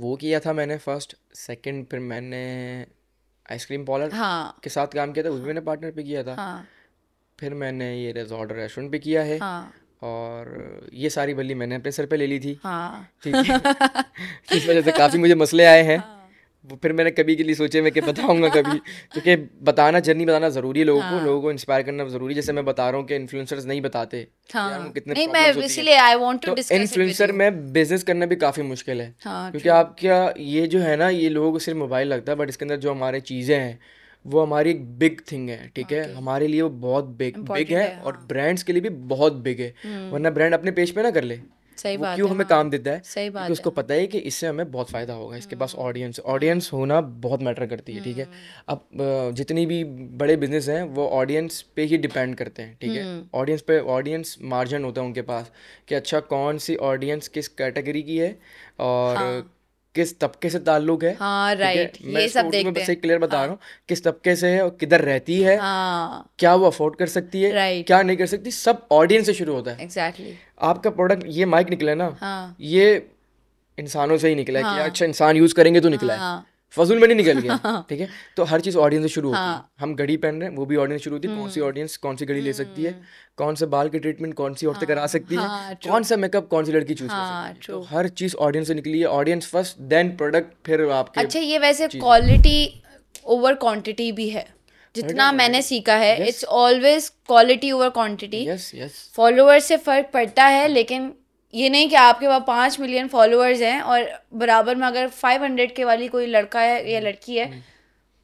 वो किया था मैंने फर्स्ट सेकंड फिर मैंने आइसक्रीम पॉलर हाँ. के साथ काम किया था वो भी मैंने पार्टनर पे किया था हाँ. फिर मैंने ये रिजॉर्ट रेस्टोरेंट पे किया है हाँ. और ये सारी बल्ली मैंने अपने सर पे ले ली थी हाँ. ठीक है [laughs] इस वजह से काफ़ी मुझे मसले आए हैं हाँ. फिर मैंने कभी के लिए सोचे मैं कि बताऊंगा कभी [laughs] क्योंकि बताना जर्नी बताना ज़रूरी है लोगों हाँ। को लोगों को इंस्पायर करना ज़रूरी जैसे मैं बता रहा हूँ कि नहीं बताते हाँ। कितने नहीं मैं इसीलिए आई वांट टू इन्फ्लुएंसर में बिजनेस करना भी काफ़ी मुश्किल है हाँ, क्योंकि आपका ये जो है ना ये लोगों को सिर्फ मोबाइल लगता है बट इसके अंदर जो हमारे चीज़ें हैं वो हमारी एक बिग थिंग है ठीक okay. है हमारे लिए वो बहुत बिग बिग है और ब्रांड्स हाँ। के लिए भी बहुत बिग है हम्म। वरना ब्रांड अपने पेज पे ना कर ले सही बात क्यों हमें हाँ। काम देता है सही बात उसको पता है कि इससे हमें बहुत फ़ायदा होगा इसके पास ऑडियंस हाँ। ऑडियंस होना बहुत मैटर करती है ठीक है हम्म। अब जितनी भी बड़े बिजनेस हैं वो ऑडियंस पे ही डिपेंड करते हैं ठीक है ऑडियंस हम्म। पे ऑडियंस मार्जिन होता है उनके पास कि अच्छा कौन सी ऑडियंस किस कैटेगरी की है और हाँ। किस तबके से ताल्लुक है हाँ राइट ये सब देखते हैं बस एक क्लियर बता हाँ. रहा हूँ किस तबके से है और किधर रहती है हाँ. क्या वो अफोर्ड कर सकती है राइट क्या नहीं कर सकती सब ऑडियंस से शुरू होता है एग्जैक्टली exactly. आपका प्रोडक्ट ये माइक निकला ना हाँ. ये इंसानों से ही निकला हाँ. है कि हाँ। अच्छा इंसान यूज करेंगे तो निकला हाँ. है फजूल में नहीं निकल गया [laughs] ठीक है तो हर चीज़ ऑडियंस से शुरू होती है हाँ। हम घड़ी पहन रहे हैं वो भी ऑडियंस शुरू होती है कौन सी ऑडियंस हम्म। कौन सी घड़ी ले सकती है हम्म। कौन से बाल के ट्रीटमेंट कौन सी औरतें करा हाँ। सकती है हाँ, कौन सा मेकअप कौन सी लड़की चूज कर सकती है तो हर चीज़ ऑडियंस से निकली है ऑडियंस फर्स्ट देन प्रोडक्ट फिर आपके अच्छा ये वैसे क्वालिटी ओवर क्वांटिटी भी है जितना मैंने सीखा है it's always quality over quantity follower से फर्क पड़ता है लेकिन ये नहीं कि आपके पास पाँच मिलियन फॉलोअर्स हैं और बराबर में अगर फाइव हंड्रेड के वाली कोई लड़का है या लड़की है हम्म।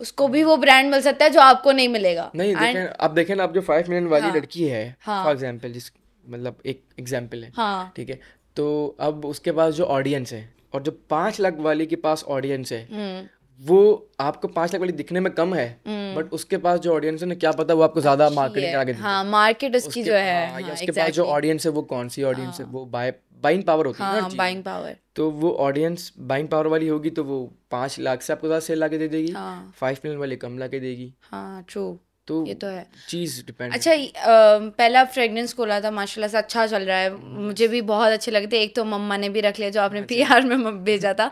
उसको भी वो ब्रांड मिल सकता है जो आपको नहीं मिलेगा नहीं And, देखें, आप देखें ना आप जो फाइव मिलियन वाली हाँ, लड़की है फॉर हाँ। एग्जाम्पल जिस मतलब एक एग्जाम्पल है हाँ, ठीक है तो अब उसके पास जो ऑडियंस है और जो पांच लाख वाली के पास ऑडियंस है हम्म। वो आपको पांच लाख वाली दिखने में कम है बट हम्म। उसके पास जो ऑडियंस है ना क्या पता वो आपको ज्यादा मार्केटिंग करा के हाँ मार्केट उसकी जो है हाँ, हाँ, उसके पास जो ऑडियंस है वो कौन सी ऑडियंस हाँ। है वो बाय बाइंग पावर होती है बाइंग पावर हाँ, तो वो ऑडियंस बाइंग पावर वाली होगी तो वो पाँच लाख से आपको ज्यादा सेल लाके दे देगी फाइव मिलियन वाली कम लाके देगी हाँ ट्रू तो ये तो है चीज डिपेंड अच्छा पहला फ्रेग्रेंस खोला था माशाल्लाह से अच्छा चल रहा है मुझे भी बहुत अच्छे लगते एक तो मम्मा ने भी रख लिया जो आपने पीआर हाँ में भेजा था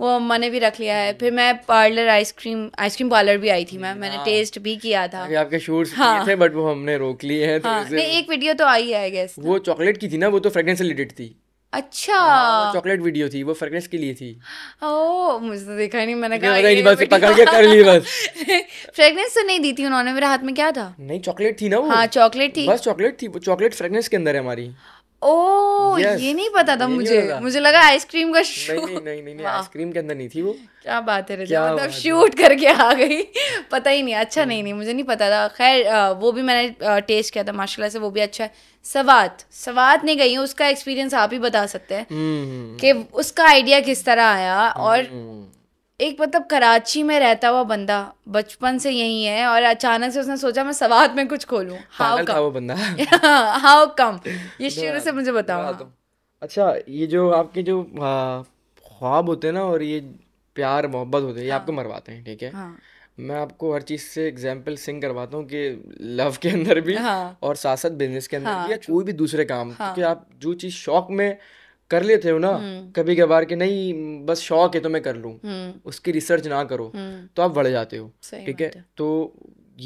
वो अम्मा ने भी रख लिया है फिर मैं पार्लर आइसक्रीम आइसक्रीम पार्लर भी आई थी मैं मैंने टेस्ट भी किया था आपके शूट्स हाँ, थे बट वो हमने रोक लिए हैं तो हाँ, एक वीडियो तो आई है गैस वो चॉकलेट की थी ना वो तो फ्रेगनेंस रिलेटेड थी अच्छा चॉकलेट हाँ, वीडियो थी वो फ्रेगनेंस के लिए थी ओ मुझे तो देखा नहीं मैंने कहा नहीं बस पकड़ के कर ली बस फ्रेगनेंस [laughs] तो नहीं दी थी उन्होंने मेरे हाथ में क्या था नहीं चॉकलेट थी ना वो हाँ चॉकलेट थी बस चॉकलेट थी वो चॉकलेट फ्रेगनेंस के अंदर है हमारी ओ yes. ये नहीं पता था मुझे मुझे लगा आइसक्रीम का शूट नहीं नहीं नहीं, नहीं नहीं आइसक्रीम के अंदर नहीं थी वो क्या बात है क्या मतलब शूट करके आ गई [laughs] पता ही नहीं अच्छा नहीं नहीं मुझे नहीं पता था खैर वो भी मैंने टेस्ट किया था माशाल्लाह से वो भी अच्छा है सवात सवात नहीं गई उसका एक्सपीरियंस आप ही बता सकते हैं हम्म, हम्म, कि उसका आइडिया किस तरह आया हम्म, और एक मतलब कराची में रहता हुआ बंदा बचपन से यही है और अचानक से उसने सोचा मैं सवाद में कुछ खोलूं हाउ कम वो बंदा हाउ [laughs] कम ये [laughs] शुरू से मुझे बताओ अच्छा ये जो आपके जो ख्वाब होते हैं ना और ये प्यार मोहब्बत होते हैं ये हाँ। आपको मरवाते हैं ठीक है हाँ। मैं आपको हर चीज़ से एग्जाम्पल सिंग करवाता हूँ कि लव के अंदर भी हाँ। और साथ साथ बिजनेस के अंदर हाँ। भी या कोई भी दूसरे काम हाँ। क्योंकि आप जो चीज़ शौक में कर लेते हो ना हम्म। कभी कभार कि नहीं बस शौक है तो मैं कर लू हम्म। उसकी रिसर्च ना करो हम्म। तो आप बढ़ जाते हो ठीक है तो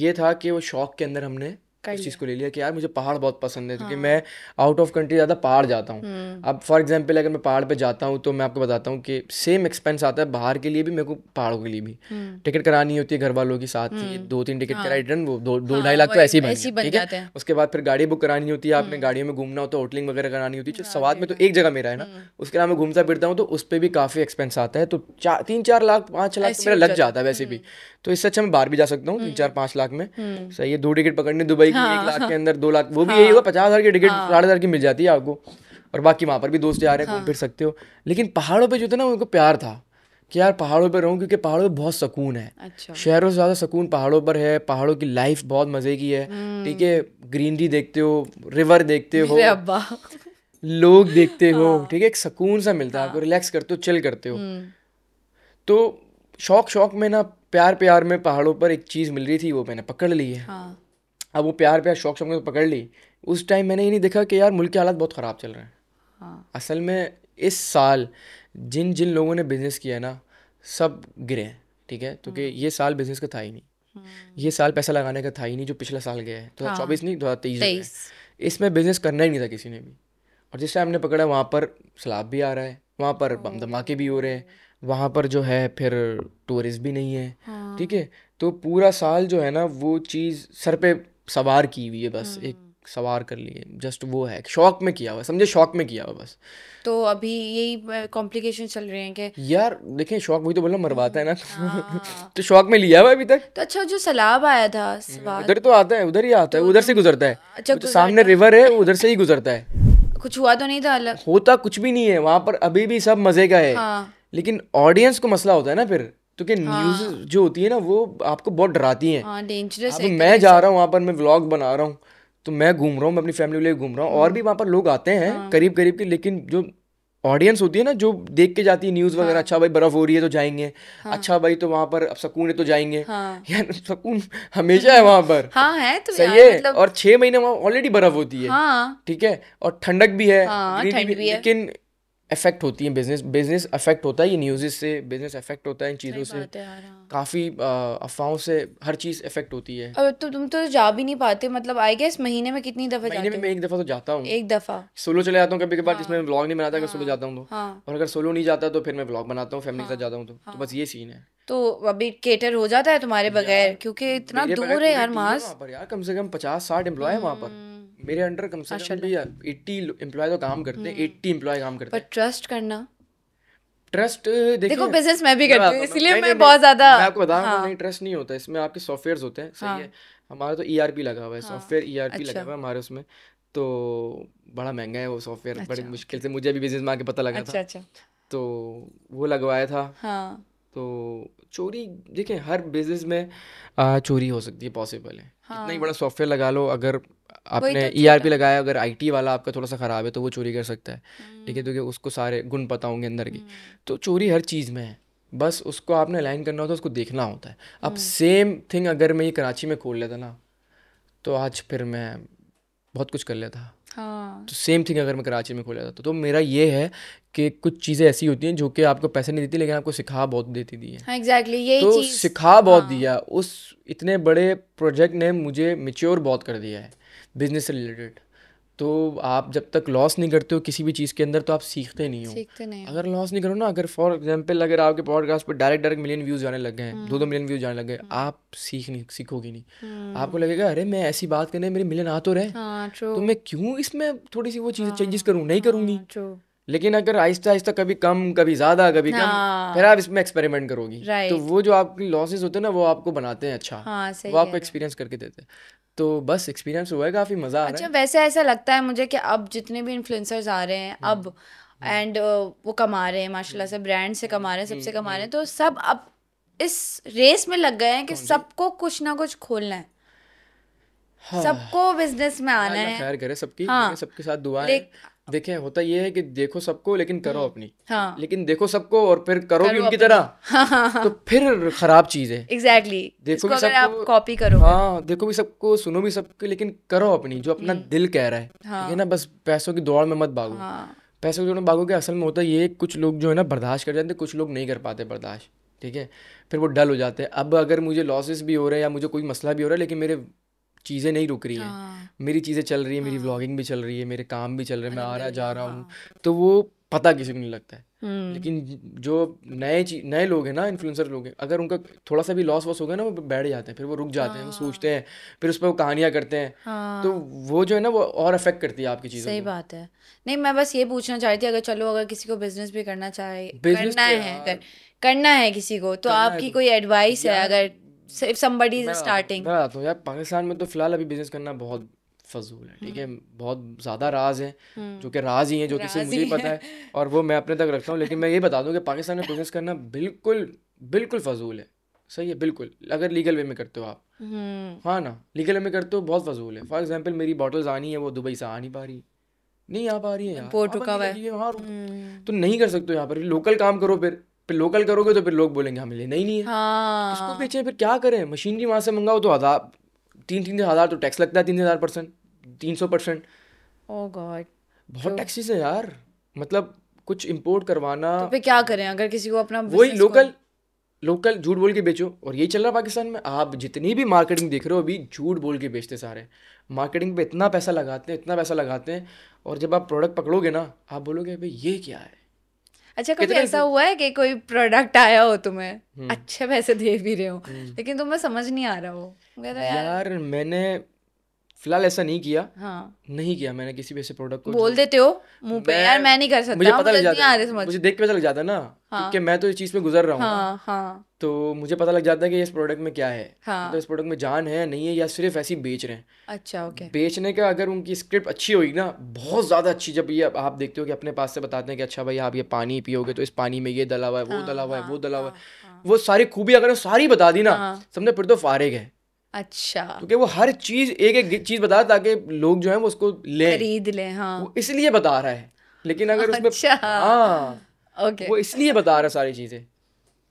ये था कि वो शौक के अंदर हमने उस चीज़ को ले लिया कि यार मुझे पहाड़ बहुत पसंद है क्योंकि हाँ। मैं आउट ऑफ कंट्री ज़्यादा पहाड़ जाता हूँ हम्म। अब फॉर एग्जांपल अगर मैं पहाड़ पे जाता हूँ तो मैं आपको बताता हूँ कि सेम एक्सपेंस आता है बाहर के लिए भी मेरे को पहाड़ों के लिए भी टिकट हम्म। करानी होती है घर वालों के साथ ही दो तीन टिकट हाँ। कराई रिटर्न वो दो हाँ, ढाई लाख तो ऐसे ही बनती जाते उसके बाद फिर गाड़ी बुक करानी होती है आपने हम्म। गाड़ियों में घूमना होता है होटलिंग वगैरह करानी होती है सवाद हाँ, में तो एक जगह मेरा है ना उसके अलावा मैं घूमता फिरता हूँ तो उस पर भी काफ़ी एक्सपेंस आता है तो तीन चार लाख पाँच लाख तो मेरा लग जाता है वैसे भी तो इससे अच्छा मैं बाहर भी जा सकता हूँ तीन चार पाँच लाख में सही है दो टिकट पकड़ने दुबई जाएगी हाँ, एक लाख के अंदर दो लाख वो भी हाँ, यही होगा पचास हज़ार की टिकट हाँ। साढ़े हज़ार की मिल जाती है आपको और बाकी वहाँ पर भी दोस्त यार हैं हाँ। फिर सकते हो लेकिन पहाड़ों पर जो था ना उनको प्यार था कि यार पहाड़ों पर रहूँ क्योंकि पहाड़ों पर बहुत सुकून है अच्छा। शहरों से ज़्यादा सुकून पहाड़ों पर है पहाड़ों की लाइफ बहुत मज़े की है हम्म। ठीक है ग्रीनरी देखते हो रिवर देखते हो लोग देखते हो हाँ। ठीक है एक सुकून सा मिलता है आपको रिलैक्स करते हो चिल करते हो हम्म। तो शौक शौक में ना प्यार प्यार में पहाड़ों पर एक चीज़ मिल रही थी वो मैंने पकड़ ली है हाँ। अब हाँ, वो प्यार प्यार शौक शौक तो पकड़ ली उस टाइम मैंने ये नहीं देखा कि यार मुल्क के हालात बहुत ख़राब चल रहे हैं हाँ। असल में इस साल जिन जिन लोगों ने बिज़नेस किया है ना सब गिरे हैं ठीक है क्योंकि तो हाँ। ये साल बिज़नेस का था ही नहीं हम्म। ये साल पैसा लगाने का था ही नहीं जो पिछला साल गया है दो तो हज़ार चौबीस नहीं दो हज़ार तेईस इसमें बिज़नेस करना ही नहीं था किसी ने भी और जिस टाइम हमने पकड़ा वहाँ पर सलाब भी आ रहा है वहाँ पर बम धमाके भी हो रहे हैं वहाँ पर जो है फिर टूरिस्ट भी नहीं है हाँ। ठीक है तो पूरा साल जो है ना वो चीज़ सर पे सवार की हुई है बस हम्म। एक सवार कर लिए जस्ट वो है शौक में किया हुआ समझे शौक में किया हुआ बस तो अभी यही कॉम्प्लिकेशन चल रहे हैं कि यार देखें शौक वही तो बोला मरवाता है ना हाँ। [laughs] तो शौक में लिया हुआ अभी तक तो अच्छा जो सलाब आया था हम्म, उधर तो आता है उधर ही आता है तो उधर से गुजरता है अच्छा, तो सामने रिवर है उधर से ही गुजरता है कुछ हुआ तो नहीं था अलग होता कुछ भी नहीं है वहाँ पर अभी भी सब मजे का है हाँ। लेकिन ऑडियंस को मसला होता है ना फिर तो क्या न्यूज हाँ। जो होती है ना वो आपको बहुत डराती है हाँ, मैं जा रहा हूँ वहाँ पर मैं व्लॉग बना रहा हूँ तो मैं घूम रहा हूँ मैं अपनी फैमिली ले घूम रहा हूँ और हम्म। भी वहाँ पर लोग आते हैं हाँ। करीब करीब के लेकिन जो ऑडियंस होती है ना जो देख के जाती है न्यूज़ वगैरह अच्छा भाई बर्फ़ हो रही है तो जाएंगे हाँ। अच्छा भाई तो वहाँ पर अब सकून है तो जाएंगे हाँ। यार सकून हमेशा है वहाँ पर हाँ है तो सही है मतलब... और छह महीने वहाँ ऑलरेडी बर्फ़ होती है हाँ। ठीक है और ठंडक भी है। लेकिन अफेक्ट होती है बिजनेस बिजनेस अफेक्ट होता है ये न्यूज़ से बिजनेस अफेक्ट होता है इन चीज़ों से हाँ। काफ़ी अफवाहों से हर चीज़ अफेक्ट होती है अब तो तुम तो जा भी नहीं पाते मतलब आई गेस महीने में कितनी दफ़ा महीने जाते में मैं एक दफ़ा तो जाता हूँ एक दफ़ा सोलो चले जाता हूँ कभी कभार जिसमें ब्लॉग हाँ। नहीं बनाता अगर सोलो हाँ। जाता हूँ तो और अगर सोलो नहीं जाता तो फिर मैं ब्लॉग बनाता हूँ फैमिली के साथ जाता हूँ तो, तो बस ये सीन है तो अभी केटर हो जाता है तुम्हारे बगैर क्योंकि इतना दूर है यार मास यार कम से कम पचास साठ एम्प्लॉय है वहाँ पर हम्म। मेरे अंडर कम से कम भी एट्टी एम्प्लॉय तो काम करते हैं हम्म। एट्टी एम्प्लॉय काम करते हैं ट्रस्ट करना ट्रस्ट देखो बिजनेस मैं भी करती हूँ इसलिए मैं बहुत ज्यादा मैं आपको बता रहा हाँ। नहीं ट्रस्ट नहीं होता इसमें आपके सॉफ्टवेयर होते हैं सही हाँ। है हमारा तो ईआरपी e लगा हुआ है सॉफ्टवेयर हाँ, ईआरपी e लगा अच्छा। हुआ है हमारे उसमें तो बड़ा महंगा है वो सॉफ्टवेयर बड़ी अच्छा। मुश्किल से मुझे अभी बिजनेस में आके पता लगा था अच्छा, तो वो लगवाया था तो चोरी देखिए हर बिजनेस में चोरी हो सकती है पॉसिबल है इतना ही बड़ा सॉफ्टवेयर लगा लो अगर आपने ई आर पी लगाया अगर आई टी वाला आपका थोड़ा सा ख़राब है तो वो चोरी कर सकता है ठीक है हम्म। क्योंकि उसको सारे गुण पता होंगे अंदर की हम्म। तो चोरी हर चीज़ में है बस उसको आपने अलाइन करना होता है उसको देखना होता है अब सेम हम्म। थिंग अगर मैं ये कराची में खोल लेता ना तो आज फिर मैं बहुत कुछ कर लेता हाँ तो सेम थिंग अगर मैं कराची में खोल जाता तो मेरा ये है कि कुछ चीज़ें ऐसी होती हैं जो कि आपको पैसे नहीं देती लेकिन आपको सिखा बहुत देती दी है हाँ, एग्जैक्टली exactly, यही तो चीज़ सिखा बहुत हाँ। दिया उस इतने बड़े प्रोजेक्ट ने मुझे मेच्योर बहुत कर दिया है बिज़नेस से रिलेटेड तो आप जब तक लॉस नहीं करते हो किसी भी चीज़ के अंदर तो आप सीखते नहीं हो सीखते नहीं अगर लॉस नहीं करो ना अगर फॉर एग्जांपल अगर आपके पॉडकास्ट पर डायरेक्ट डायरेक्ट मिलियन व्यूज़ आने लग गए हैं दो दो मिलियन व्यूज़ आने लग गए हम्म। आप सीख नहीं सीखोगे नहीं हम्म। आपको लगेगा अरे मैं ऐसी बात करने मेरे मिलियन आ तो रहे हाँ, तो मैं क्यों इसमें थोड़ी सी वो चीज चेंजेस हाँ। करूँ नहीं करूँगी हाँ, लेकिन अगर आहिस्ता आहिस्ता कभी कम कभी ज्यादा कभी हाँ। कम फिर आप इसमें एक्सपेरिमेंट करोगी तो वो जो आपकी लॉसेस होते हैं ना वो आपको बनाते हैं अच्छा हाँ, वो आपको एक्सपीरियंस करके देते हैं तो बस एक्सपीरियंस हुआ है काफ़ी मज़ा अच्छा, आ रहा अच्छा, है वैसे ऐसा लगता है मुझे कि अब जितने भी इन्फ्लुएंसर्स आ रहे हैं अब एंड हम्म। uh, हम्म। वो कमा रहे हैं माशाल्लाह से ब्रांड से कमा रहे हैं सबसे हम्म, कमा रहे हैं तो सब अब इस रेस में लग गए हैं कि सबको कुछ ना कुछ खोलना है हाँ। सबको बिजनेस में आना है खैर करे सबकी हाँ। सबके साथ दुआ है देखिए होता ये है कि देखो सबको लेकिन करो हम्म, अपनी हाँ लेकिन देखो सबको और फिर करो, करो भी उनकी तरह [laughs] हाँ, हाँ, हाँ, तो फिर खराब चीज है एग्जैक्टली exactly. देखो भी सबको आप कॉपी करो हाँ देखो भी सबको सुनो भी सबको लेकिन करो अपनी जो अपना हम्म। दिल कह रहा है हाँ. है ना बस पैसों की दौड़ में मत भागो हाँ। पैसों की दौड़ में भागो के असल में होता ये कुछ लोग जो है ना बर्दाश्त कर जाते कुछ लोग नहीं कर पाते बर्दाश्त ठीक है फिर वो डल हो जाते हैं अब अगर मुझे लॉसेस भी हो रहे हैं या मुझे कोई मसला भी हो रहा है लेकिन मेरे चीज़ें नहीं रुक रही हैं हाँ। मेरी चीज़ें चल रही है मेरी व्लॉगिंग हाँ। भी चल रही है मेरे काम भी चल रहे हैं मैं आ रहा जा रहा हूँ तो वो पता किसी को नहीं लगता है हम्म। लेकिन जो नए नए लोग हैं ना इन्फ्लुएंसर लोग हैं अगर उनका थोड़ा सा भी लॉस वॉस हो गया ना वो बैठ जाते हैं फिर वो रुक जाते हैं वो हाँ। सोचते हैं फिर उस पर वो कहानियाँ करते हैं तो वो जो है ना वो और अफेक्ट करती है आपकी चीज़ सही बात है नहीं मैं बस ये पूछना चाह रही थी अगर चलो अगर किसी को बिजनेस भी करना चाहे करना है करना है किसी को तो आपकी तो। कोई एडवाइस है अगर so if somebody is starting मैं आता हूँ यार पाकिस्तान में तो फिलहाल अभी बिजनेस करना बहुत फजूल है ठीक है हम्म। बहुत ज़्यादा राज है हम्म। जो कि राज ही है जो किसी मुझे पता है और वो मैं अपने तक रखता हूँ लेकिन मैं ये बता दूँ कि पाकिस्तान में बिजनेस करना बिल्कुल बिल्कुल फजूल है सही है बिल्कुल अगर लीगल वे में करते हो आप हम्म। हाँ ना लीगल वे में करते हो बहुत फजूल है फॉर एग्जाम्पल मेरी बॉटल्स आनी है वो दुबई से आ नहीं पा रही नहीं आ पा रही है यार तो रुका है हाँ, तो नहीं कर सकते यहाँ पर लोकल काम करो फिर फिर लोकल करोगे तो फिर लोग बोलेंगे हमें लेना ही नहीं है हाँ। इसको बेचे फिर क्या करें मशीनरी वहाँ से मंगाओ तो हज़ार तीन तीन हज़ार तो टैक्स लगता है तीन हज़ार परसेंट तीन सौ परसेंट ओ गॉड बहुत टैक्सीज तो है यार मतलब कुछ इम्पोर्ट करवाना तो फिर क्या करें अगर किसी को अपना वही लोकल लोकल झूठ बोल के बेचो और यही चल रहा है पाकिस्तान में आप जितनी भी मार्केटिंग देख रहे हो अभी झूठ बोल के बेचते सारे मार्केटिंग पे इतना पैसा लगाते हैं इतना पैसा लगाते हैं और जब आप प्रोडक्ट पकड़ोगे ना आप बोलोगे भाई ये क्या है अच्छा कभी ऐसा हुआ है कि कोई प्रोडक्ट आया हो तुम्हें हम्म। अच्छे पैसे दे भी रहे हो हम्म। लेकिन तुम्हें समझ नहीं आ रहा हो तो यार, यार मैंने फिलहाल ऐसा नहीं किया हाँ नहीं किया मैंने किसी भी ऐसे प्रोडक्ट को बोल देते हो मुंह पे यार मैं नहीं कर सकता मुझे पता लग जाता है मुझे देख के पता लग जाता है ना हाँ, कि मैं तो इस चीज में गुजर रहा हूँ हाँ, हाँ, तो मुझे पता लग जाता है कि इस प्रोडक्ट में क्या है हाँ, तो इस प्रोडक्ट में जान है नहीं है या सिर्फ ऐसी बेच रहे हैं अच्छा ओके बेचने का अगर उनकी स्क्रिप्ट अच्छी होगी ना बहुत ज्यादा अच्छी जब ये आप देखते हो कि अपने पास से बताते हैं कि अच्छा भाई आप ये पानी पियोगे तो इस पानी में ये दला हुआ है वो दला हाँ, हुआ है हाँ, वो दला हुआ है हाँ, वो सारी खूबी अगर सारी बता दी ना समझे फिर तो फारिग है अच्छा क्योंकि वो हर चीज एक एक चीज बता रहा ताकि लोग जो है वो उसको ले खरीद ले हाँ इसलिए बता रहा है लेकिन अगर अच्छा, उसमें हाँ ओके वो इसलिए बता रहा है सारी चीजें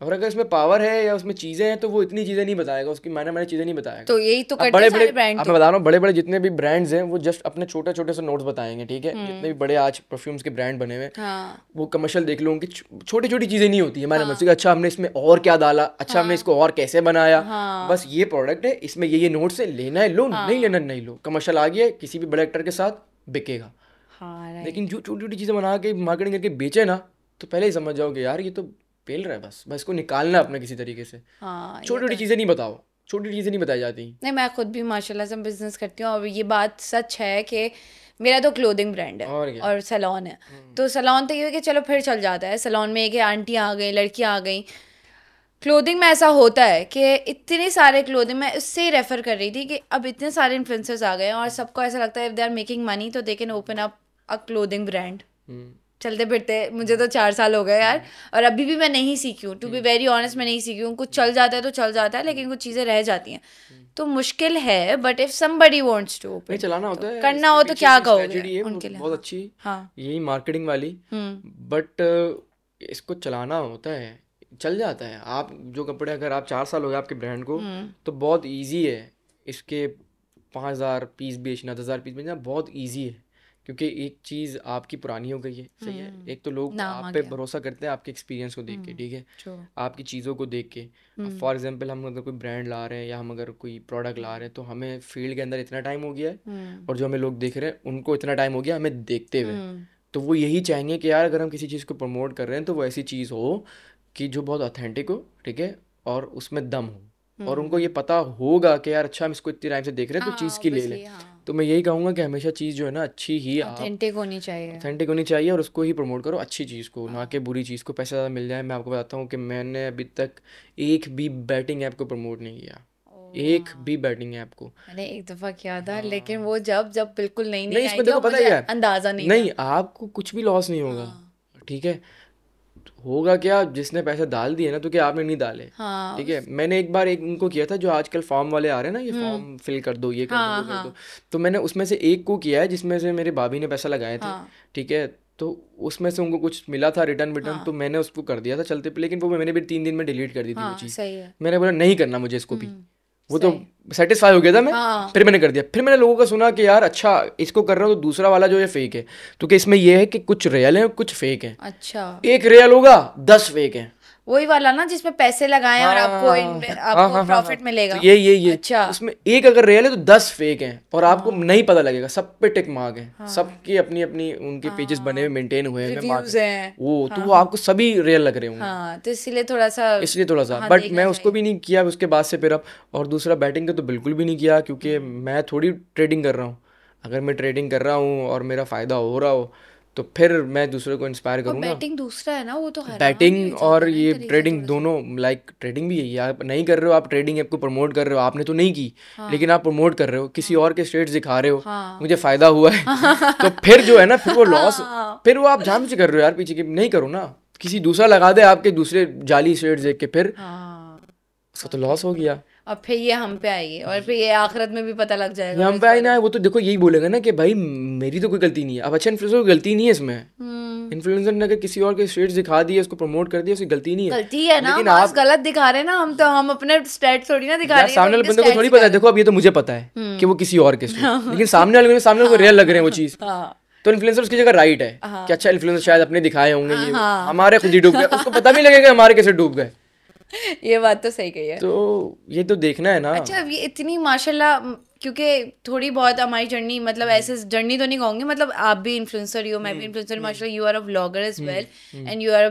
और अगर इसमें पावर है या उसमें चीज़ें हैं तो वो इतनी चीज़ें नहीं बताएगा उसकी मैंने मैंने चीज़ें नहीं बताएगा तो यही तो करते बड़े बड़े ब्रांड तो। मैं बता रहा हूँ बड़े बड़े जितने भी ब्रांड्स हैं वो जस्ट अपने छोटे छोटे से नोट्स बताएंगे ठीक है हम्म। जितने भी बड़े आज परफ्यूम्स के ब्रांड बने हुए हाँ। वो कमर्शियल देख लो की छोटी छोटी चीज़ें नहीं होती है मैंने हाँ। अच्छा हमने इसमें और क्या डाला अच्छा हमने हाँ। इसको और कैसे बनाया हाँ। बस ये प्रोडक्ट है इसमें ये ये नोट्स है लेना है लो हाँ। नहीं लेना नहीं लो कमर्शियल आ गया किसी भी बड़े एक्टर के साथ बिकेगा लेकिन जो छोटी छोटी चीज़ें बना के मार्केटिंग करके बेचे ना तो पहले ही समझ जाओगे यार ये तो पेल रहा है बस बस इसको निकालना है अपने किसी तरीके से हाँ छोटी छोटी तो चीज़ें नहीं बताओ छोटी चीज़ें नहीं बताई जाती नहीं मैं खुद भी माशाल्लाह से बिजनेस करती हूँ और ये बात सच है कि मेरा तो क्लोथिंग ब्रांड है और, और सलोन है हम्म। तो सलोन तो ये कि चलो फिर चल जाता है सलोन में एक आंटी आ गई लड़कियाँ आ गई क्लोथिंग में ऐसा होता है कि इतने सारे क्लोथिंग मैं उससे ही रेफ़र कर रही थी कि अब इतने सारे इन्फ्लुएंसर्स आ गए और सबको ऐसा लगता है if they are making money तो they can open up a clothing brand चलते फिरते मुझे तो चार साल हो गए यार हम्म। और अभी भी मैं नहीं सीखी हूँ टू बी वेरी ऑनेस्ट मैं नहीं सीखी हूँ कुछ चल जाता है तो चल जाता है लेकिन कुछ चीज़ें रह जाती हैं हम्म। तो मुश्किल है but if somebody wants to open चलाना होता तो है करना हो तो क्या कहोगे उनके लिए बहुत अच्छी हाँ यही मार्केटिंग वाली बट हम्म। इसको चलाना होता है चल जाता है आप जो कपड़े अगर आप चार साल हो गए आपके ब्रांड को तो बहुत ईजी है इसके पाँच हज़ार पीस बेचना दस हज़ार पीस बेचना बहुत ईजी है क्योंकि एक चीज़ आपकी पुरानी हो गई है सही है हम्म। एक तो लोग आप पे भरोसा करते हैं आपके एक्सपीरियंस को देख के हम्म, ठीक है आपकी चीज़ों को देख के फॉर एग्जांपल हम्म। हम अगर कोई ब्रांड ला रहे हैं या हम अगर कोई प्रोडक्ट ला रहे हैं तो हमें फील्ड के अंदर इतना टाइम हो गया है और जो हमें लोग देख रहे हैं उनको इतना टाइम हो गया हमें देखते हुए तो वो यही चाहेंगे कि यार अगर हम किसी चीज़ को प्रमोट कर रहे हैं तो वो ऐसी चीज़ हो कि जो बहुत ऑथेंटिक हो ठीक है और उसमें दम हो और उनको ये पता होगा कि यार अच्छा हम इसको इतने टाइम से देख रहे हैं तो हाँ, चीज़ की ले लें हाँ। तो मैं यही कहूंगा कि हमेशा चीज़ जो है ना अच्छी ही ऑथेंटिक होनी चाहिए ऑथेंटिक होनी चाहिए और उसको ही प्रमोट करो अच्छी चीज़ को ना कि बुरी चीज़ को पैसा ज़्यादा मिल जाए मैं आपको बताता हूँ कि मैंने अभी तक एक भी बैटिंग ऐप को प्रमोट नहीं किया एक भी बैटिंग है आपको मैंने एक दफ़ा किया था आ, हाँ। लेकिन वो जब जब बिल्कुल नहीं नहीं, नहीं इसमें देखो पता है अंदाज़ा नहीं नहीं आपको कुछ भी लॉस नहीं होगा हाँ। ठीक है होगा क्या जिसने पैसे डाल दिए ना तो क्या आपने नहीं डाले हाँ, ठीक है मैंने एक बार एक उनको किया था जो आजकल फॉर्म वाले आ रहे हैं ना ये हम्म। फॉर्म फिल कर दो ये कर हाँ, दो कर हाँ. दो तो मैंने उसमें से एक को किया है जिसमें से मेरे भाभी ने पैसा लगाए थे हाँ। ठीक है तो उसमें से उनको कुछ मिला था रिटर्न विटर्न हाँ। तो मैंने उसको कर दिया था चलते पे लेकिन वो मैंने भी तीन दिन में डिलीट कर दी थी हाँ, मैंने बोला नहीं करना मुझे इसको भी हम्म। वो तो सेटिस्फाई हो गया था मैं हाँ। फिर मैंने कर दिया फिर मैंने लोगों का सुना कि यार अच्छा इसको कर रहा हूँ तो दूसरा वाला जो है फेक है तो कि इसमें यह है कि कुछ रियल है कुछ फेक है अच्छा एक रियल होगा दस फेक है वही वाला ना जिसमें पैसे लगाए और आपको हाँ। हाँ, आपको प्रॉफिट हाँ, मिलेगा तो ये ये ये अच्छा उसमें एक अगर रियल है तो दस फेक हैं और आपको नहीं पता लगेगा सब पे टिक मार्क है सबकी अपनी अपनी उनके पेजेस बने हुए मेंटेन हुए हैं वो तो वो आपको सभी रियल लग रहे होंगे तो इसलिए थोड़ा सा इसलिए थोड़ा सा बट मैं उसको भी नहीं किया उसके बाद से फिर अब और दूसरा बैटिंग का तो बिल्कुल भी नहीं किया क्योंकि हम्म। मैं थोड़ी ट्रेडिंग कर रहा हूँ अगर मैं ट्रेडिंग कर रहा हूँ और मेरा फ़ायदा हो रहा हो तो फिर मैं दूसरे को इंस्पायर करूंगा बैटिंग दूसरा है ना वो तो बैटिंग और ये ट्रेडिंग दोनों लाइक ट्रेडिंग भी यही आप नहीं कर रहे हो आप ट्रेडिंग ऐप को प्रमोट कर रहे हो आपने तो नहीं की हाँ। लेकिन आप प्रमोट कर रहे हो किसी हाँ। और के स्टेट दिखा रहे हो हाँ। मुझे फायदा हुआ है [laughs] तो फिर जो है ना फिर वो लॉस हाँ। फिर वो आप जान से कर रहे हो यार पीछे की नहीं करो ना किसी दूसरा लगा दे आपके दूसरे जाली स्टेट देख के फिर हाँ। उसका तो लॉस हो गया अब फिर ये हम पे आई और फिर ये आखिरत में भी पता लग जाएगा हम पे आई ना वो तो देखो यही बोलेगा ना कि भाई मेरी तो कोई गलती नहीं है अब अच्छा इन्फ्लुएंसर की गलती नहीं है इसमें इन्फ्लुएंसर हम्म। ने अगर किसी और के स्टेट्स दिखा दिए उसको प्रमोट कर दिया उसकी गलती नहीं है गलती है ना आप गलत दिखा रहे हैं ना हम तो हम अपने स्टेट थोड़ी ना दिखा रहे हैं सामने तो वाले बंदे को थोड़ी पता है देखो अब ये तो मुझे पता है हम्म। कि वो किसी और के हाँ। लेकिन सामने वाले सामने को रियल लग रहे हैं वो चीज [laughs] हाँ। तो इन्फ्लुएंसर उसकी जगह राइट है हाँ। कि अच्छा इन्फ्लुएंसर शायद अपने दिखाए होंगे ये हमारे खुद ही डूब गए उसको पता भी लगेगा हमारे कैसे डूब गए [laughs] ये बात तो सही कही है तो ये तो देखना है ना अच्छा ये इतनी माशाल्लाह क्योंकि थोड़ी बहुत हमारी जर्नी मतलब हम्म। ऐसे जर्नी तो नहीं कहूंगी मतलब आप भी इन्फ्लुएंसर ही हो मैं भी इन्फ्लुएंसर हम्म। हम्म। माशाल्लाह you are a blogger as well and you are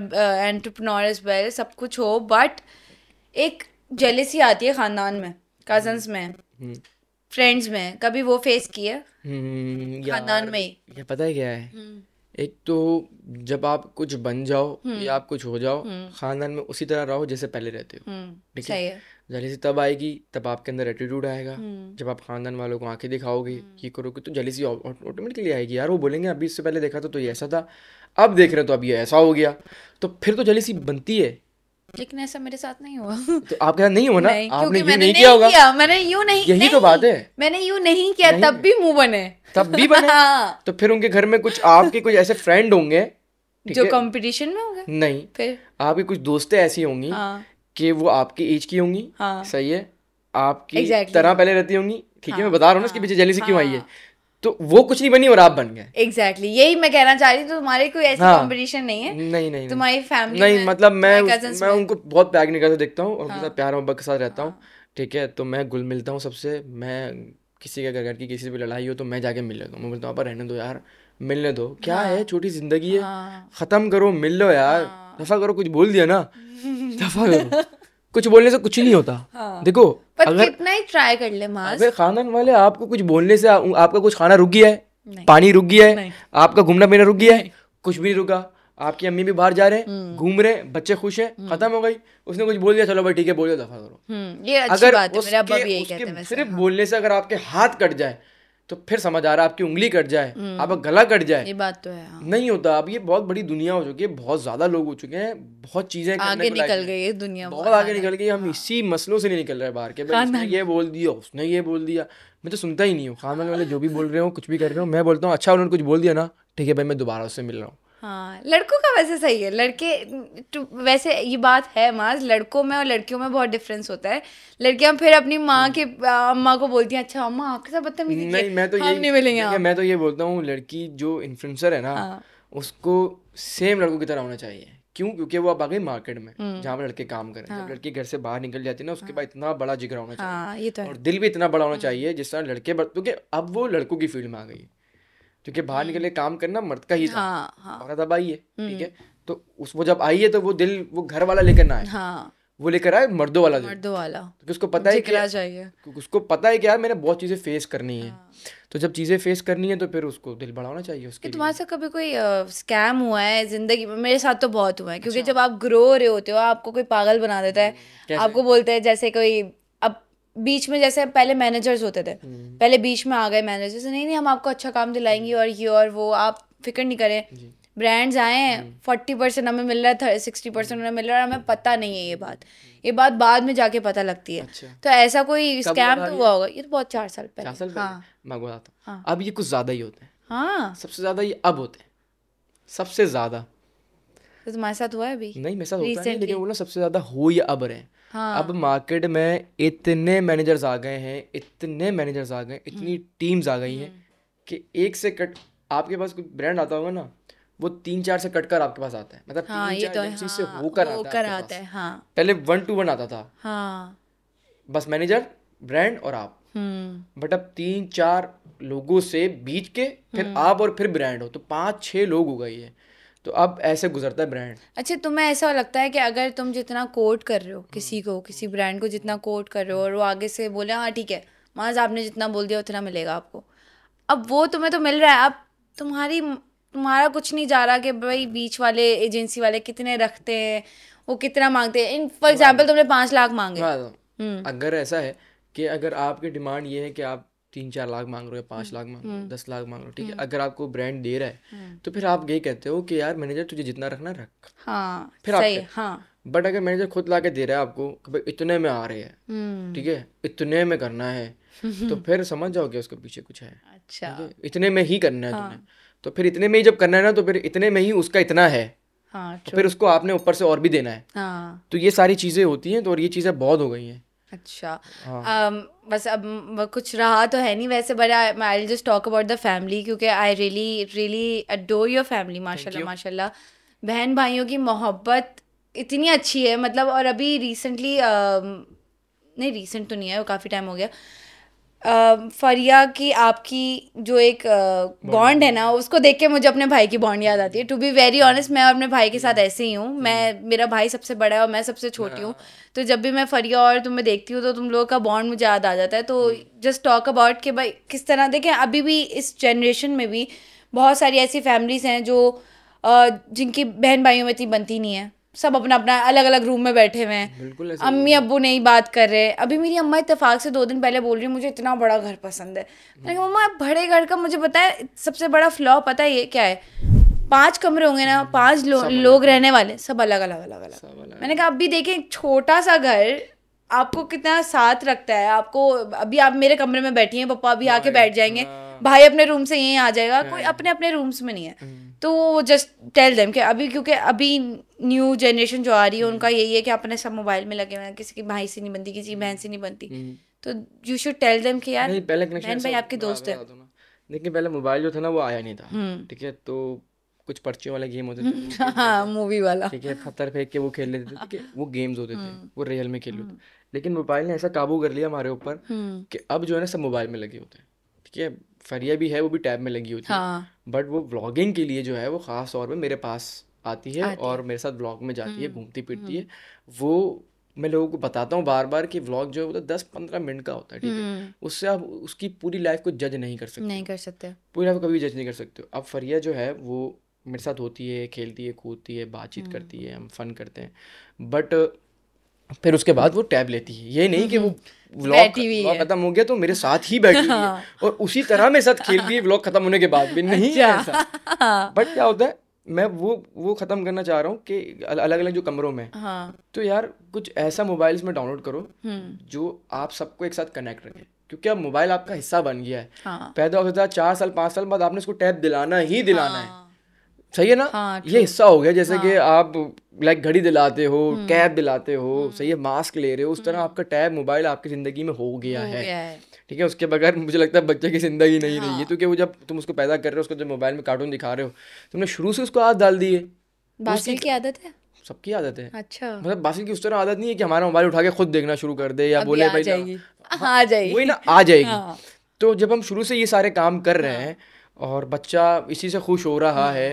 entrepreneur as well सब कुछ हो बट एक जेलेसी आती है खानदान में कजन्स में फ्रेंड्स में कभी वो फेस किया खानदान में ही पता है क्या है एक तो जब आप कुछ बन जाओ हम्म। या आप कुछ हो जाओ हम्म। खानदान में उसी तरह रहो जैसे पहले रहते हो हम्म, ठीक है जलीसी तब आएगी तब आपके अंदर एटीट्यूड आएगा जब आप खानदान वालों को आंखें दिखाओगे ये करोगे तो जलेसी ऑटोमेटिकली आएगी यार वो बोलेंगे अभी इससे पहले देखा था तो ये ऐसा था अब देख रहे हो तो अब ये ऐसा हो गया तो फिर तो जलेसी बनती है लेकिन ऐसा मेरे साथ नहीं हुआ तो आपके साथ नहीं हुआ ना नहीं, आपने मैंने नहीं, किया होगा मैंने यूं नहीं यही तो नहीं, तो बात है मैंने यूं नहीं किया नहीं, तब भी मुंह बने तब भी बने [laughs] हाँ। तो फिर उनके घर में कुछ आपके कुछ ऐसे फ्रेंड होंगे जो कंपटीशन में होंगे नहीं फिर आपकी कुछ दोस्तें ऐसी होंगी हाँ। कि वो आपकी एज की होंगी हाँ। सही है आपकी तरह पहले रहती होंगी ठीक है मैं बता रहा हूँ ना इसके पीछे जल्दी से क्यों आई है तो वो कुछ नहीं बनी और आप बन गए एग्जैक्टली exactly. यही मैं कहना चाह रही हूँ तुम्हारे कोई ऐसा कॉम्पिटिशन हाँ, नहीं है नहीं नहीं तुम्हारी फैमिली नहीं मतलब मैं मैं उनको बहुत प्यार नहीं करता देखता हूँ और उनके हाँ। साथ प्यार मोहब्बत के साथ रहता हूँ हाँ। ठीक है तो मैं गुल मिलता हूँ सबसे मैं किसी के घर की किसी से भी लड़ाई हो तो मैं जाके मिल लेता हूँ मैं बोलता हूँ रहने दो यार मिलने दो क्या हाँ। है छोटी जिंदगी है ख़त्म करो मिल लो यार दफा करो कुछ बोल दिया ना [laughs] दफा करो कुछ बोलने से कुछ नहीं होता हाँ। देखो पर अगर कितना ही ट्राई कर ले अगर खानदान वाले आपको कुछ बोलने से आ, आपका कुछ खाना रुक गया है पानी रुक गया है आपका घूमना पीना रुक गया है कुछ भी रुका आपकी अम्मी भी बाहर जा रहे हैं हम्म। घूम रहे हैं बच्चे खुश हैं हम्म। खत्म हो गई उसने कुछ बोल दिया चलो भाई ठीक है बोल दिया दफा करो हम्म, ये अच्छी अगर बात है मेरा भी यही कहते हैं सिर्फ हाँ। बोलने से अगर आपके हाथ कट जाए तो फिर समझ आ रहा है आपकी उंगली कट जाए हम्म। आपका गला कट जाए ये बात तो है हाँ। नहीं होता अब ये बहुत बड़ी दुनिया हो चुकी है बहुत ज्यादा लोग हो चुके हैं बहुत चीजें आगे निकल गई है दुनिया बहुत आगे निकल गई हम हाँ। इसी मसलों से नहीं निकल रहे बाहर के हाँ, ये बोल दिया उसने ये बोल दिया मैं तो सुनता ही नहीं हूँ खामन वाले जो भी बोल रहे हो कुछ भी कर रहे हो मैं बोलता हूँ अच्छा उन्होंने कुछ बोल दिया ना ठीक है भाई मैं दोबारा उससे मिल रहा हूँ हाँ लड़कों का वैसे सही है लड़के वैसे ये बात है माज लड़कों में और लड़कियों में बहुत डिफरेंस होता है लड़कियां फिर अपनी माँ हम्म। के अम्मा को बोलती हैं अच्छा अम्मा आपके साथ बदतमीजी नहीं मैं तो ये नहीं मिलेंगे मैं तो ये बोलता हूँ लड़की जो इन्फ्लुएंसर है ना हाँ। उसको सेम लड़कों की तरह होना चाहिए क्यों क्योंकि वो अब आ गई मार्केट में हम्म। जहाँ पर लड़के काम करें हाँ। जब लड़की घर से बाहर निकल जाती है ना उसके हाँ। इतना बड़ा जिगरा होना चाहिए हाँ, ये तो और दिल भी इतना बड़ा होना हाँ। चाहिए जिस तरह लड़के क्योंकि अब वो लड़कों की फील्ड में आ गई है क्योंकि बाहर निकले काम करना मर्द का ही था हाँ, हाँ। औरत अब आई है ठीक है हम्म। तो उस वो जब आई है तो वो दिल वो घर वाला लेकर ना आए हाँ। वो लेकर आए मर्दों वाला मर्दों वाला तो क्योंकि उसको पता है क्या चाहिए उसको पता है क्या मैंने बहुत चीज़ें फेस करनी है हाँ। तो जब चीज़ें फेस करनी है तो फिर उसको दिल बढ़ाना चाहिए उसके तुम्हारे साथ कभी कोई स्कैम हुआ है ज़िंदगी में मेरे साथ तो बहुत हुआ है क्योंकि अच्छा। जब आप ग्रो हो रहे होते हो आपको कोई पागल बना देता है हम्म। आपको बोलते हैं जैसे कोई बीच में जैसे पहले मैनेजर्स होते थे हम्म। पहले बीच में आ गए मैनेजर्स नहीं नहीं हम आपको अच्छा काम दिलाएंगे और ये और वो आप फिक्र नहीं करें ब्रांड्स आए हैं फोर्टी परसेंट हमें मिल रहा है सिक्सटी हम्म। परसेंट हमें मिल रहा है हमें हम्म। पता नहीं है ये बात ये बात बाद में जाके पता लगती है अच्छा। तो ऐसा कोई स्कैम तो हुआ होगा ये तो बहुत चार साल पहले चार साल पहले हाँ। मैं हाँ। अब ये कुछ ज़्यादा ही होते हैं हाँ सबसे ज़्यादा ये अब होते हैं सबसे ज़्यादा तो तुम्हारे साथ हुआ है अभी नहीं मेरे साथ होता है लेकिन वो ना सबसे ज़्यादा हो या अब रहे हैं हाँ अब मार्केट में इतने मैनेजर्स आ गए हैं इतने मैनेजर्स आ गए इतनी टीम्स हम्म। आ गई हैं हम्म। कि एक से कट आपके पास कोई ब्रांड आता होगा ना वो तीन चार से कट कर आपके पास आता है मतलब हाँ, तीन चार तो से हाँ, होकर हो आता, आता, आता है हाँ। पहले वन टू वन आता था हाँ। बस मैनेजर ब्रांड और आप हम्म। बट अब तीन चार लोगों से बीच के फिर आप और फिर ब्रांड हो तो पांच छह लोग हो गए हैं तो अब ऐसे गुजरता है ब्रांड अच्छा तुम्हें ऐसा लगता है कि अगर तुम जितना कोट कर रहे हो किसी को किसी ब्रांड को जितना कोट कर रहे हो और वो आगे से बोले हाँ ठीक है माज आपने जितना बोल दिया उतना मिलेगा आपको अब वो तुम्हें तो मिल रहा है अब तुम्हारी तुम्हारा कुछ नहीं जा रहा कि भाई बीच वाले एजेंसी वाले कितने रखते हैं वो कितना मांगते हैं इन फॉर एग्जाम्पल तुमने पाँच लाख मांगे हाँ। हम्म। अगर ऐसा है कि अगर आपकी डिमांड ये है कि आप तीन चार लाख मांग रहे हो पाँच हम्म, लाख मांग रहे हो हम्म। दस लाख मांग रहे हो ठीक है हम्म। अगर आपको ब्रांड दे रहा है तो फिर आप यही कहते हो कि यार मैनेजर तुझे जितना रखना रख हाँ फिर सही, आप हाँ बट अगर मैनेजर खुद ला के दे रहा है आपको इतने में आ रहे हैं ठीक है इतने में करना है तो [laughs] फिर समझ जाओगे उसके पीछे कुछ है अच्छा इतने में ही करना है तुम्हें हाँ। तो फिर इतने में ही जब करना है ना तो फिर इतने में ही उसका इतना है हाँ, तो फिर उसको आपने ऊपर से और भी देना है हाँ. तो ये सारी चीज़ें होती हैं तो और ये चीज़ें बहुत हो गई हैं अच्छा हाँ। um, बस अब कुछ रहा तो है नहीं वैसे but I just talk about the family क्योंकि I really really adore your family माशाल्लाह माशाल्लाह बहन भाइयों की मोहब्बत इतनी अच्छी है मतलब और अभी रिसेंटली uh, um, नहीं रिसेंट तो नहीं है वो काफ़ी टाइम हो गया फरिया की आपकी जो एक बॉन्ड है ना उसको देख के मुझे अपने भाई की बॉन्ड याद आती है टू बी वेरी ऑनेस्ट मैं और अपने भाई के साथ ऐसे ही हूँ मैं मेरा भाई सबसे बड़ा है और मैं सबसे छोटी हूँ हाँ। तो जब भी मैं फरिया और तुम्हें देखती हूँ तो तुम लोगों का बॉन्ड मुझे याद आ जाता है तो जस्ट टॉक अबाउट कि भाई किस तरह देखें अभी भी इस जनरेशन में भी बहुत सारी ऐसी फैमिलीज हैं जो जिनकी बहन भाइयों में इतनी बनती नहीं है सब अपना अपना अलग अलग रूम में बैठे हुए हैं अम्मी अब नहीं बात कर रहे अभी मेरी अम्मा इतफाक से दो दिन पहले बोल रही है मुझे इतना बड़ा घर पसंद है मैंने कहा मम्मा बड़े घर का मुझे पता है सबसे बड़ा फ्लॉ पता है ये क्या है पांच कमरे होंगे ना पांच लो, लोग रहने वाले सब अलग अलग अलग अलग मैंने कहा अभी देखे देखें छोटा सा घर आपको कितना साथ रखता है आपको अभी आप मेरे कमरे में बैठी हैं पापा अभी हाँ, आके बैठ हाँ, जाएंगे हाँ। हाँ। भाई अपने रूम से यही आ जाएगा हाँ। कोई अपने अपने रूम्स में नहीं है हम्म। तो जस्ट टेल देम कि अभी क्योंकि अभी न्यू जनरेशन जो आ रही है हम्म। उनका यही है कि अपने सब मोबाइल में लगे हुए हैं किसी की भाई से नहीं बनती किसी की बहन से नहीं बनती हम्म। तो यू शुड टेल देम कि यार बहन भाई आपके दोस्त है लेकिन पहले मोबाइल जो था ना वो आया नहीं था ठीक है तो कुछ पर्चियों वाला गेम होते थे मूवी [laughs] हाँ, वाला ठीक है पत्थर फेंक के वो खेल लेते थे ठीक वो गेम्स होते थे वो रियल में खेल लेते लेकिन मोबाइल ने ऐसा काबू कर लिया हमारे ऊपर कि अब जो है ना सब मोबाइल में लगे होते हैं ठीक है फरिया भी है वो भी टैब में लगी होती है हाँ। बट वो व्लॉगिंग के लिए जो है वो ख़ास तौर पर मेरे पास आती है आती और मेरे साथ व्लॉग में जाती है हम्म, घूमती फिरती हम्म। है वो मैं लोगों को बताता हूँ बार बार कि व्लॉग जो है वो तो दस पंद्रह मिनट का होता है ठीक है हम्म। उससे आप उसकी पूरी लाइफ को जज नहीं कर सकते नहीं कर सकते पूरी लाइफ को कभी जज नहीं कर सकते अब फरिया जो है वो मेरे साथ होती है खेलती है कूदती है बातचीत करती है हम फन करते हैं बट फिर उसके बाद वो टैब लेती है ये नहीं कि हम्म, वो व्लॉग हम्म। खत्म हो गया तो मेरे साथ ही बैठी हाँ। है और उसी तरह मेरे साथ खेलती है व्लॉग खत्म होने के बाद भी नहीं अच्छा। है ऐसा बट [laughs] क्या होता है मैं वो वो ख़त्म करना चाह रहा हूँ कि अलग अलग जो कमरों में हाँ. तो यार कुछ ऐसा मोबाइल्स में डाउनलोड करो हम्म। जो आप सबको एक साथ कनेक्ट रखे क्योंकि अब मोबाइल आपका हिस्सा बन गया है हाँ। पैदा होता है चार साल पांच साल बाद आपने उसको टैब दिलाना ही दिलाना है हाँ। सही है ना हाँ, ये हिस्सा हो गया जैसे हाँ. कि आप लाइक घड़ी दिलाते हो हम्म। कैब दिलाते हो हम्म। सही है मास्क ले रहे हो उस तरह हम्म। आपका टैब मोबाइल आपकी ज़िंदगी में हो गया है ठीक है उसके बगैर मुझे लगता है बच्चे की ज़िंदगी नहीं हाँ। रही है हाँ। क्योंकि वो जब तुम उसको पैदा कर रहे हो उसको जब मोबाइल में कार्टून दिखा रहे हो तुमने शुरू से उसको आदत डाल दी है बासिल की आदत है सबकी आदत है अच्छा मतलब बासिल की उस तरह आदत नहीं है कि हमारा मोबाइल उठा के खुद देखना शुरू कर दे या बोले भाई हाँ, हाँ, आ जाएगी वही ना आ जाएगी तो जब हम शुरू से ये सारे काम कर रहे हैं और बच्चा इसी से खुश हो रहा है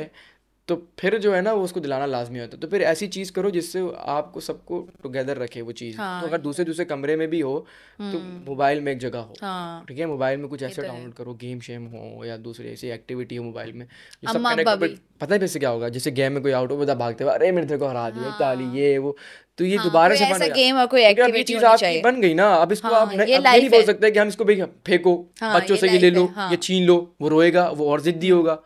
तो फिर जो है ना वो उसको दिलाना लाजमी होता है तो फिर ऐसी चीज़ करो जिससे आपको सबको टुगेदर रखे वो चीज़ हाँ, तो अगर तो दूसरे दूसरे कमरे में भी हो तो मोबाइल हम्म। में एक जगह हो हाँ। ठीक हाँ, है मोबाइल में कुछ ऐसा डाउनलोड तो करो गेम शेम हो या दूसरी ऐसी एक्टिविटी हो मोबाइल में सब पता है फिर क्या होगा जैसे गेम में कोई आउट हो बता भागते अरे मेरे को हरा दिया हाँ। ताली ये वो तो ये हाँ, दोबारा से बन गेम और कोई एक्टिविटी चीज आपकी बन गई ना अब इसको आप नहीं बोल सकते कि हम इसको फेंको बच्चों से ये ले लो ये छीन लो वो रोएगा वो और जिद्दी हम्म। होगा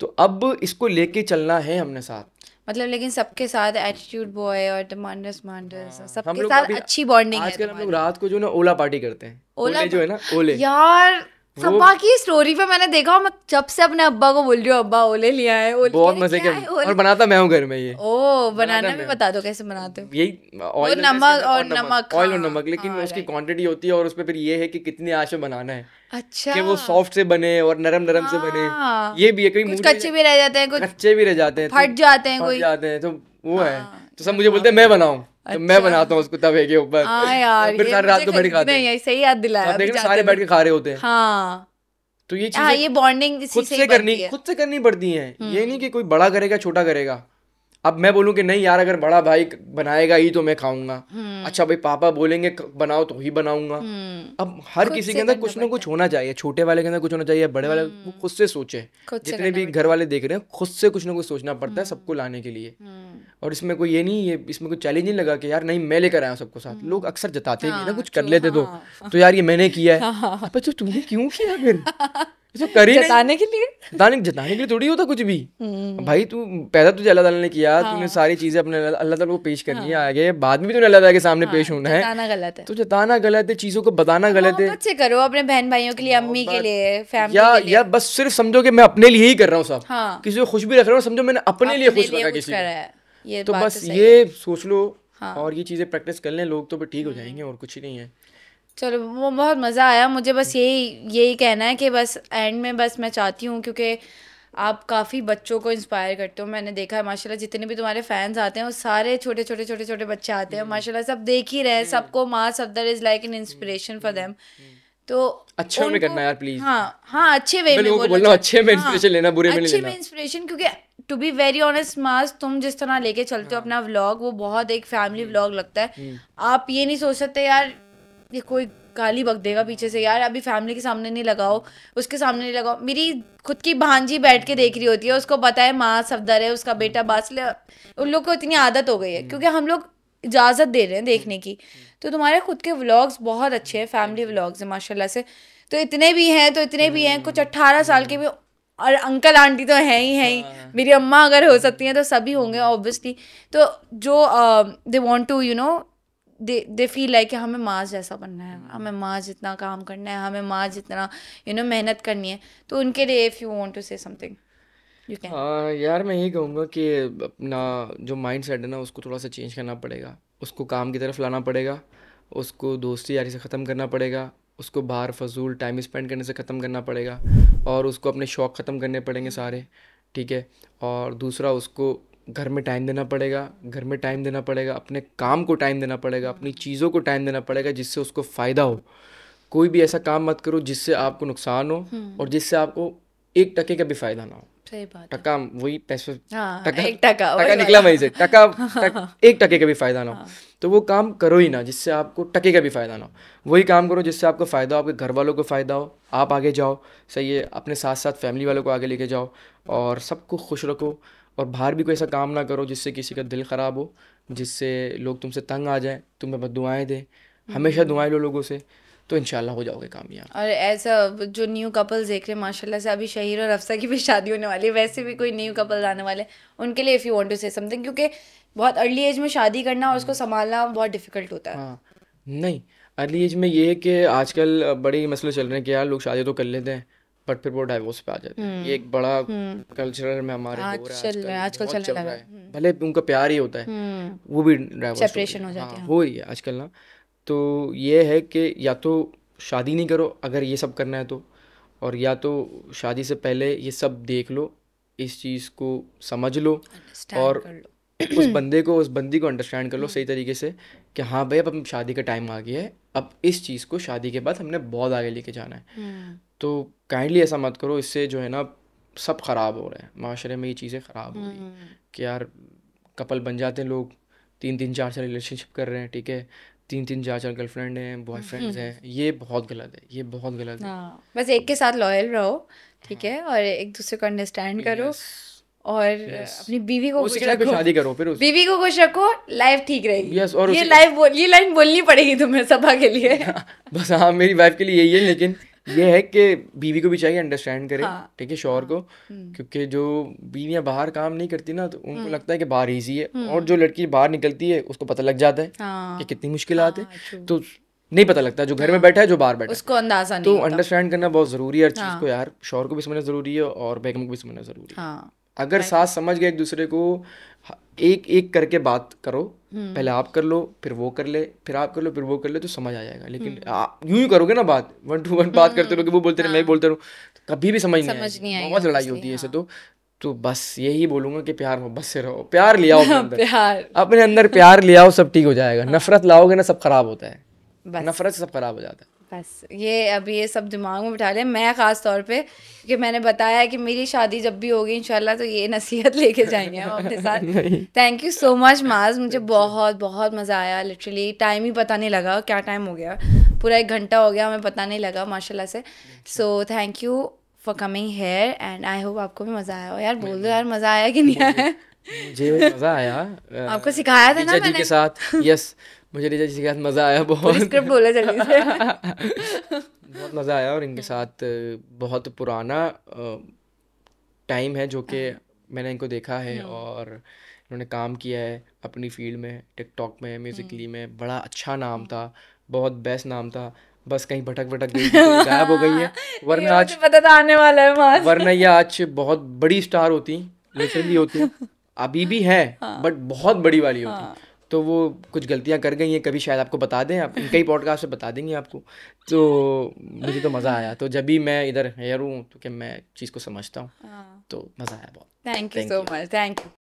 तो अब इसको लेके चलना है हमने साथ मतलब लेकिन सबके साथ एटीट्यूड बॉय और डिमांडर्स हाँ। मांडर्स सबके साथ अच्छी बॉन्डिंग है आजकल हम लोग रात को जो ना ओला पार्टी करते हैं ओला जो है ना ओले यार सब्बा की स्टोरी पे मैंने देखा मैं जब से अपने अब्बा को बोल रही हूँ अब्बा ओले लिया है ओले बहुत मजे के और बनाता मैं हूँ घर में ये ओ बनाना भी बता दो कैसे बनाते हो यही ऑयल नमक और नमक ऑयल और हाँ, नमक लेकिन हाँ, उसकी क्वांटिटी होती है और उसमें फिर ये है कि कितने आश में बनाना है अच्छा कि वो सॉफ्ट से बने और नरम नरम से बने हाँ। ये भी है कभी कच्चे भी रह जाते हैं कच्चे भी रह जाते हैं तो फट जाते हैं फट जाते हैं तो वो है तो सब मुझे बोलते हैं मैं बनाऊं अच्छा। तो मैं अच्छा। बनाता हूँ उसको तवे के ऊपर हाँ फिर सारे रात को बैठ खाते हैं नहीं सही याद दिलाया तो देखना सारे बैठ के खा रहे होते हैं हाँ तो ये हाँ, चीजें ये बॉन्डिंग खुद से करनी खुद से करनी पड़ती है ये हम्म। नहीं कि कोई बड़ा करेगा छोटा करेगा अब मैं बोलूँ कि नहीं यार अगर बड़ा भाई बनाएगा ही तो मैं खाऊंगा हम्म। अच्छा भाई पापा बोलेंगे बनाओ तो ही बनाऊंगा हम्म। अब हर किसी के अंदर कुछ ना कुछ होना चाहिए छोटे वाले के अंदर कुछ होना चाहिए बड़े वाले हम्म। वो खुद से सोचे जितने भी घर वाले देख रहे हैं खुद से कुछ ना कुछ सोचना पड़ता है सबको लाने के लिए और इसमें कोई ये नहीं ये इसमें कोई चैलेंज नहीं लगा कि यार नहीं मैं लेकर आया सबको साथ लोग अक्सर जताते हैं ना हाँ, कुछ कर लेते तो।, हाँ। तो यार ये मैंने किया है [laughs] अच्छा, तुमने क्यों किया फिर [laughs] अच्छा, कर जताने के लिए जताने जताने के लिए थोड़ी होता कुछ भी हम्म। भाई तू पैदा तुझे अल्लाह ने किया हाँ। तूने सारी चीजें अपने अल्लाह तला को पेश हाँ। करनी है आगे बाद में भी तूने अल्लाह के सामने हाँ, पेश होना है जताना गलत है तो जताना गलत है चीजों को बताना गलत है अच्छे करो अपने बहन भाइयों के लिए अम्मी के लिए फैमिली या बस सिर्फ समझो कि मैं अपने लिए ही कर रहा हूँ साहब हाँ। किसी को खुश भी रख रहा हूँ समझो मैंने अपने लिए खुश रखा किसी तो बस तो ये सोच लो हाँ। और ये चीजें प्रैक्टिस कर लें लोग तो ठीक हो जाएंगे और कुछ ही नहीं है चलो वो बहुत मज़ा आया मुझे बस हम्म। यही यही कहना है कि बस एंड में बस मैं चाहती हूँ क्योंकि आप काफ़ी बच्चों को इंस्पायर करते हो मैंने देखा है माशाल्लाह जितने भी तुम्हारे फैंस आते हैं वो सारे छोटे छोटे छोटे छोटे बच्चे आते हैं हम्म। माशाल्लाह सब देख ही रहे हैं हम्म। सबको माँ Safdar is like an inspiration for them तो अच्छे में करना यार प्लीज हाँ हाँ अच्छे वे में बोलना अच्छे में इंस्पिरेशन हाँ, लेना बुरे में अच्छे में इंस्पिरेशन क्योंकि to be very honest Maaz तुम जिस तरह लेके चलते हो हाँ। अपना व्लॉग वो बहुत एक फैमिली व्लॉग लगता है आप ये नहीं सोच सकते यार ये कोई गाली बक देगा पीछे से यार अभी फैमिली के सामने नहीं लगाओ उसके सामने नहीं लगाओ मेरी खुद की भांजी बैठ के देख रही होती है उसको पता है माँ सफदर है उसका बेटा बासले उन लोग को इतनी आदत हो गई है हम्म। क्योंकि हम लोग इजाज़त दे रहे हैं देखने की तो तुम्हारे खुद के व्लॉग्स बहुत अच्छे हैं फैमिली व्लॉग्स हैं माशाल्लाह से तो इतने भी हैं तो इतने भी हैं कुछ अट्ठारह साल के भी और अंकल आंटी तो हैं ही हैं ही हाँ, हाँ। मेरी अम्मा अगर हो सकती हैं तो सभी होंगे ऑब्वियसली तो जो they want to you know they they feel like कि हमें माँ जैसा बनना है हमें माँ जितना काम करना है हमें माँ जितना यू नो मेहनत करनी है तो उनके लिए if you want to say something हाँ यार मैं यही कहूँगा कि अपना जो माइंड सेट है ना उसको थोड़ा सा चेंज करना पड़ेगा उसको काम की तरफ लाना पड़ेगा उसको दोस्ती यारी से ख़त्म करना पड़ेगा उसको बाहर फजूल टाइम स्पेंड करने से ख़त्म करना पड़ेगा और उसको अपने शौक़ ख़त्म करने पड़ेंगे सारे ठीक है और दूसरा उसको घर में टाइम देना पड़ेगा घर में टाइम देना पड़ेगा अपने काम को टाइम देना पड़ेगा अपनी चीज़ों को टाइम देना पड़ेगा जिससे उसको फ़ायदा हो कोई भी ऐसा काम मत करो जिससे आपको नुकसान हो हम्म। और जिससे आपको एक टके का भी फ़ायदा ना हो टका वही पैसे हाँ, टका, निकला वहीं से टका हाँ। एक टके का भी फ़ायदा ना हो हाँ। तो वो काम करो ही ना जिससे आपको टके का भी फ़ायदा ना हो वही काम करो जिससे आपको फ़ायदा हो आपके घर वालों को फ़ायदा हो आप आगे जाओ सही है अपने साथ साथ फैमिली वालों को आगे लेके जाओ और सबको खुश रखो और बाहर भी कोई ऐसा काम ना करो जिससे किसी का दिल ख़राब हो जिससे लोग तुमसे तंग आ जाए तुम्हें बस दुआएँ दें हमेशा हम्म। दुआएं लो लोगों से तो इनशाला हो जाओगे कामयाब और ऐसा जो न्यू कपल देख रहे हैं माशाल्लाह से अभी शहीर और अफसा की भी शादी होने वाली है वैसे भी कोई न्यू कपल आने वाले उनके लिए if you want to say something क्योंकि बहुत अर्ली एज में शादी करना और उसको हम्म। संभालना बहुत डिफिकल्ट होता है हाँ नहीं अर्ली एज में ये है कि आजकल बड़े मसले चल रहे हैं कि यार लोग शादी तो कर लेते हैं बट फिर वो डाइवोर्स पे आ जाते हैं ये एक हम्म। बड़ा कल्चर हम्म। में हमारे आज चल रहा है आजकल चल रहा है हम्म। भले उनका प्यार ही होता है वो भी डाइवोर्स हो जाता हाँ, है हो रही है आजकल ना तो ये है कि या तो शादी नहीं करो अगर ये सब करना है तो और या तो शादी से पहले ये सब देख लो इस चीज़ को समझ लो और उस बंदे को उस बंदी को अंडरस्टैंड कर लो सही तरीके से कि हाँ भाई अब हम शादी का टाइम आ गया है अब इस चीज़ को शादी के बाद हमने बहुत आगे लेके जाना है हम्म। तो काइंडली ऐसा मत करो इससे जो है ना सब ख़राब हो रहा है माशरे में ये चीज़ें ख़राब हो रही हम्म। कि यार कपल बन जाते हैं लोग तीन तीन चार चार रिलेशनशिप कर रहे हैं ठीक है तीन तीन चार चार गर्लफ्रेंड हैं बॉयफ्रेंड्स हैं [laughs] ये बहुत गलत है ये बहुत गलत है हाँ, बस एक के साथ लॉयल रहो ठीक हाँ। है और एक दूसरे को अंडरस्टैंड करो और yes. अपनी बीवी को उसी रखो शादी करो फिर उस... बीवी को खुश रखो लाइफ ठीक रहेगी yes, और ये लाइफ बोल ये लाइन बोलनी पड़ेगी तुम्हें सभा के लिए [laughs] बस हाँ मेरी वाइफ के लिए यही है लेकिन ये है कि बीवी को भी चाहिए अंडरस्टैंड करे हाँ। ठीक है शोर को हम्म। क्योंकि जो बीवियाँ बाहर काम नहीं करती ना तो उनको हम्म। लगता है कि बाहर ईजी है हम्म। और जो लड़की बाहर निकलती है उसको पता लग जाता है कि हाँ। कितनी मुश्किल आते हैं हाँ, तो नहीं पता लगता जो घर में बैठा है जो बाहर बैठा उसको अंदाजा तो नहीं तो अंडरस्टैंड करना बहुत जरूरी है हर चीज को यार शोर को भी समझना जरूरी है और बेगम को भी समझना जरूरी है अगर साथ समझ गए एक दूसरे को एक एक करके बात करो हम्म। पहले आप कर लो फिर वो कर ले फिर आप कर लो फिर वो कर ले तो समझ आ जाएगा लेकिन हम्म। आप यूं ही करोगे ना बात वन टू वन बात करते हम्म। रहोगे वो बोलते रहे मैं हाँ। बोलते रहूँ तो कभी भी समझ नहीं समझ बहुत लड़ाई होती है ऐसे हाँ। तो तो बस यही बोलूंगा कि प्यार हो बस से रहो प्यार ले आओ अपने हाँ, अंदर प्यार अपने अंदर प्यार ले आओ सब ठीक हो जाएगा नफरत लाओगे ना सब खराब होता है नफरत से सब खराब हो जाता है बस ये अभी ये सब दिमाग में बिठा लें मैं ख़ास तौर पे कि मैंने बताया कि मेरी शादी जब भी होगी इंशाल्लाह तो ये नसीहत [laughs] लेके जाएंगे हम अपने साथ थैंक यू सो मच माज मुझे बहुत बहुत मज़ा आया लिटरली टाइम ही पता नहीं लगा क्या टाइम हो गया पूरा एक घंटा हो गया हमें पता नहीं लगा माशाल्लाह से so thank you for coming here and I hope आपको भी मज़ा आया हो यार बोल दो यार मज़ा आया कि नहीं आया मुझे मज़ा आया [laughs] आपको सिखाया था ना मैंने के साथ यस [laughs] मुझे रिजा जी के साथ मज़ा आया बहुत स्क्रिप्ट बोला जल्दी से [laughs] बहुत मज़ा आया और इनके साथ बहुत पुराना टाइम है जो कि हाँ। मैंने इनको देखा है हाँ। और इन्होंने काम किया है अपनी फील्ड में टिकटॉक में म्यूज़िकली हाँ। में बड़ा अच्छा नाम था बहुत बेस्ट नाम था बस कहीं भटक भटक गई [laughs] गायब हो गई है वरना आज पता था आने वाला है वरना ये आज बहुत बड़ी स्टार होती लिटरली होती [laughs] अभी भी है बट बहुत बड़ी वाली होती तो वो कुछ गलतियाँ कर गई हैं कभी शायद आपको बता दें आप कई पॉडकास्ट से बता देंगे आपको तो मुझे तो मज़ा आया तो जब भी मैं इधर हेयर हूँ तो कि मैं चीज़ को समझता हूँ हाँ। तो मज़ा आया बहुत thank you so much thank you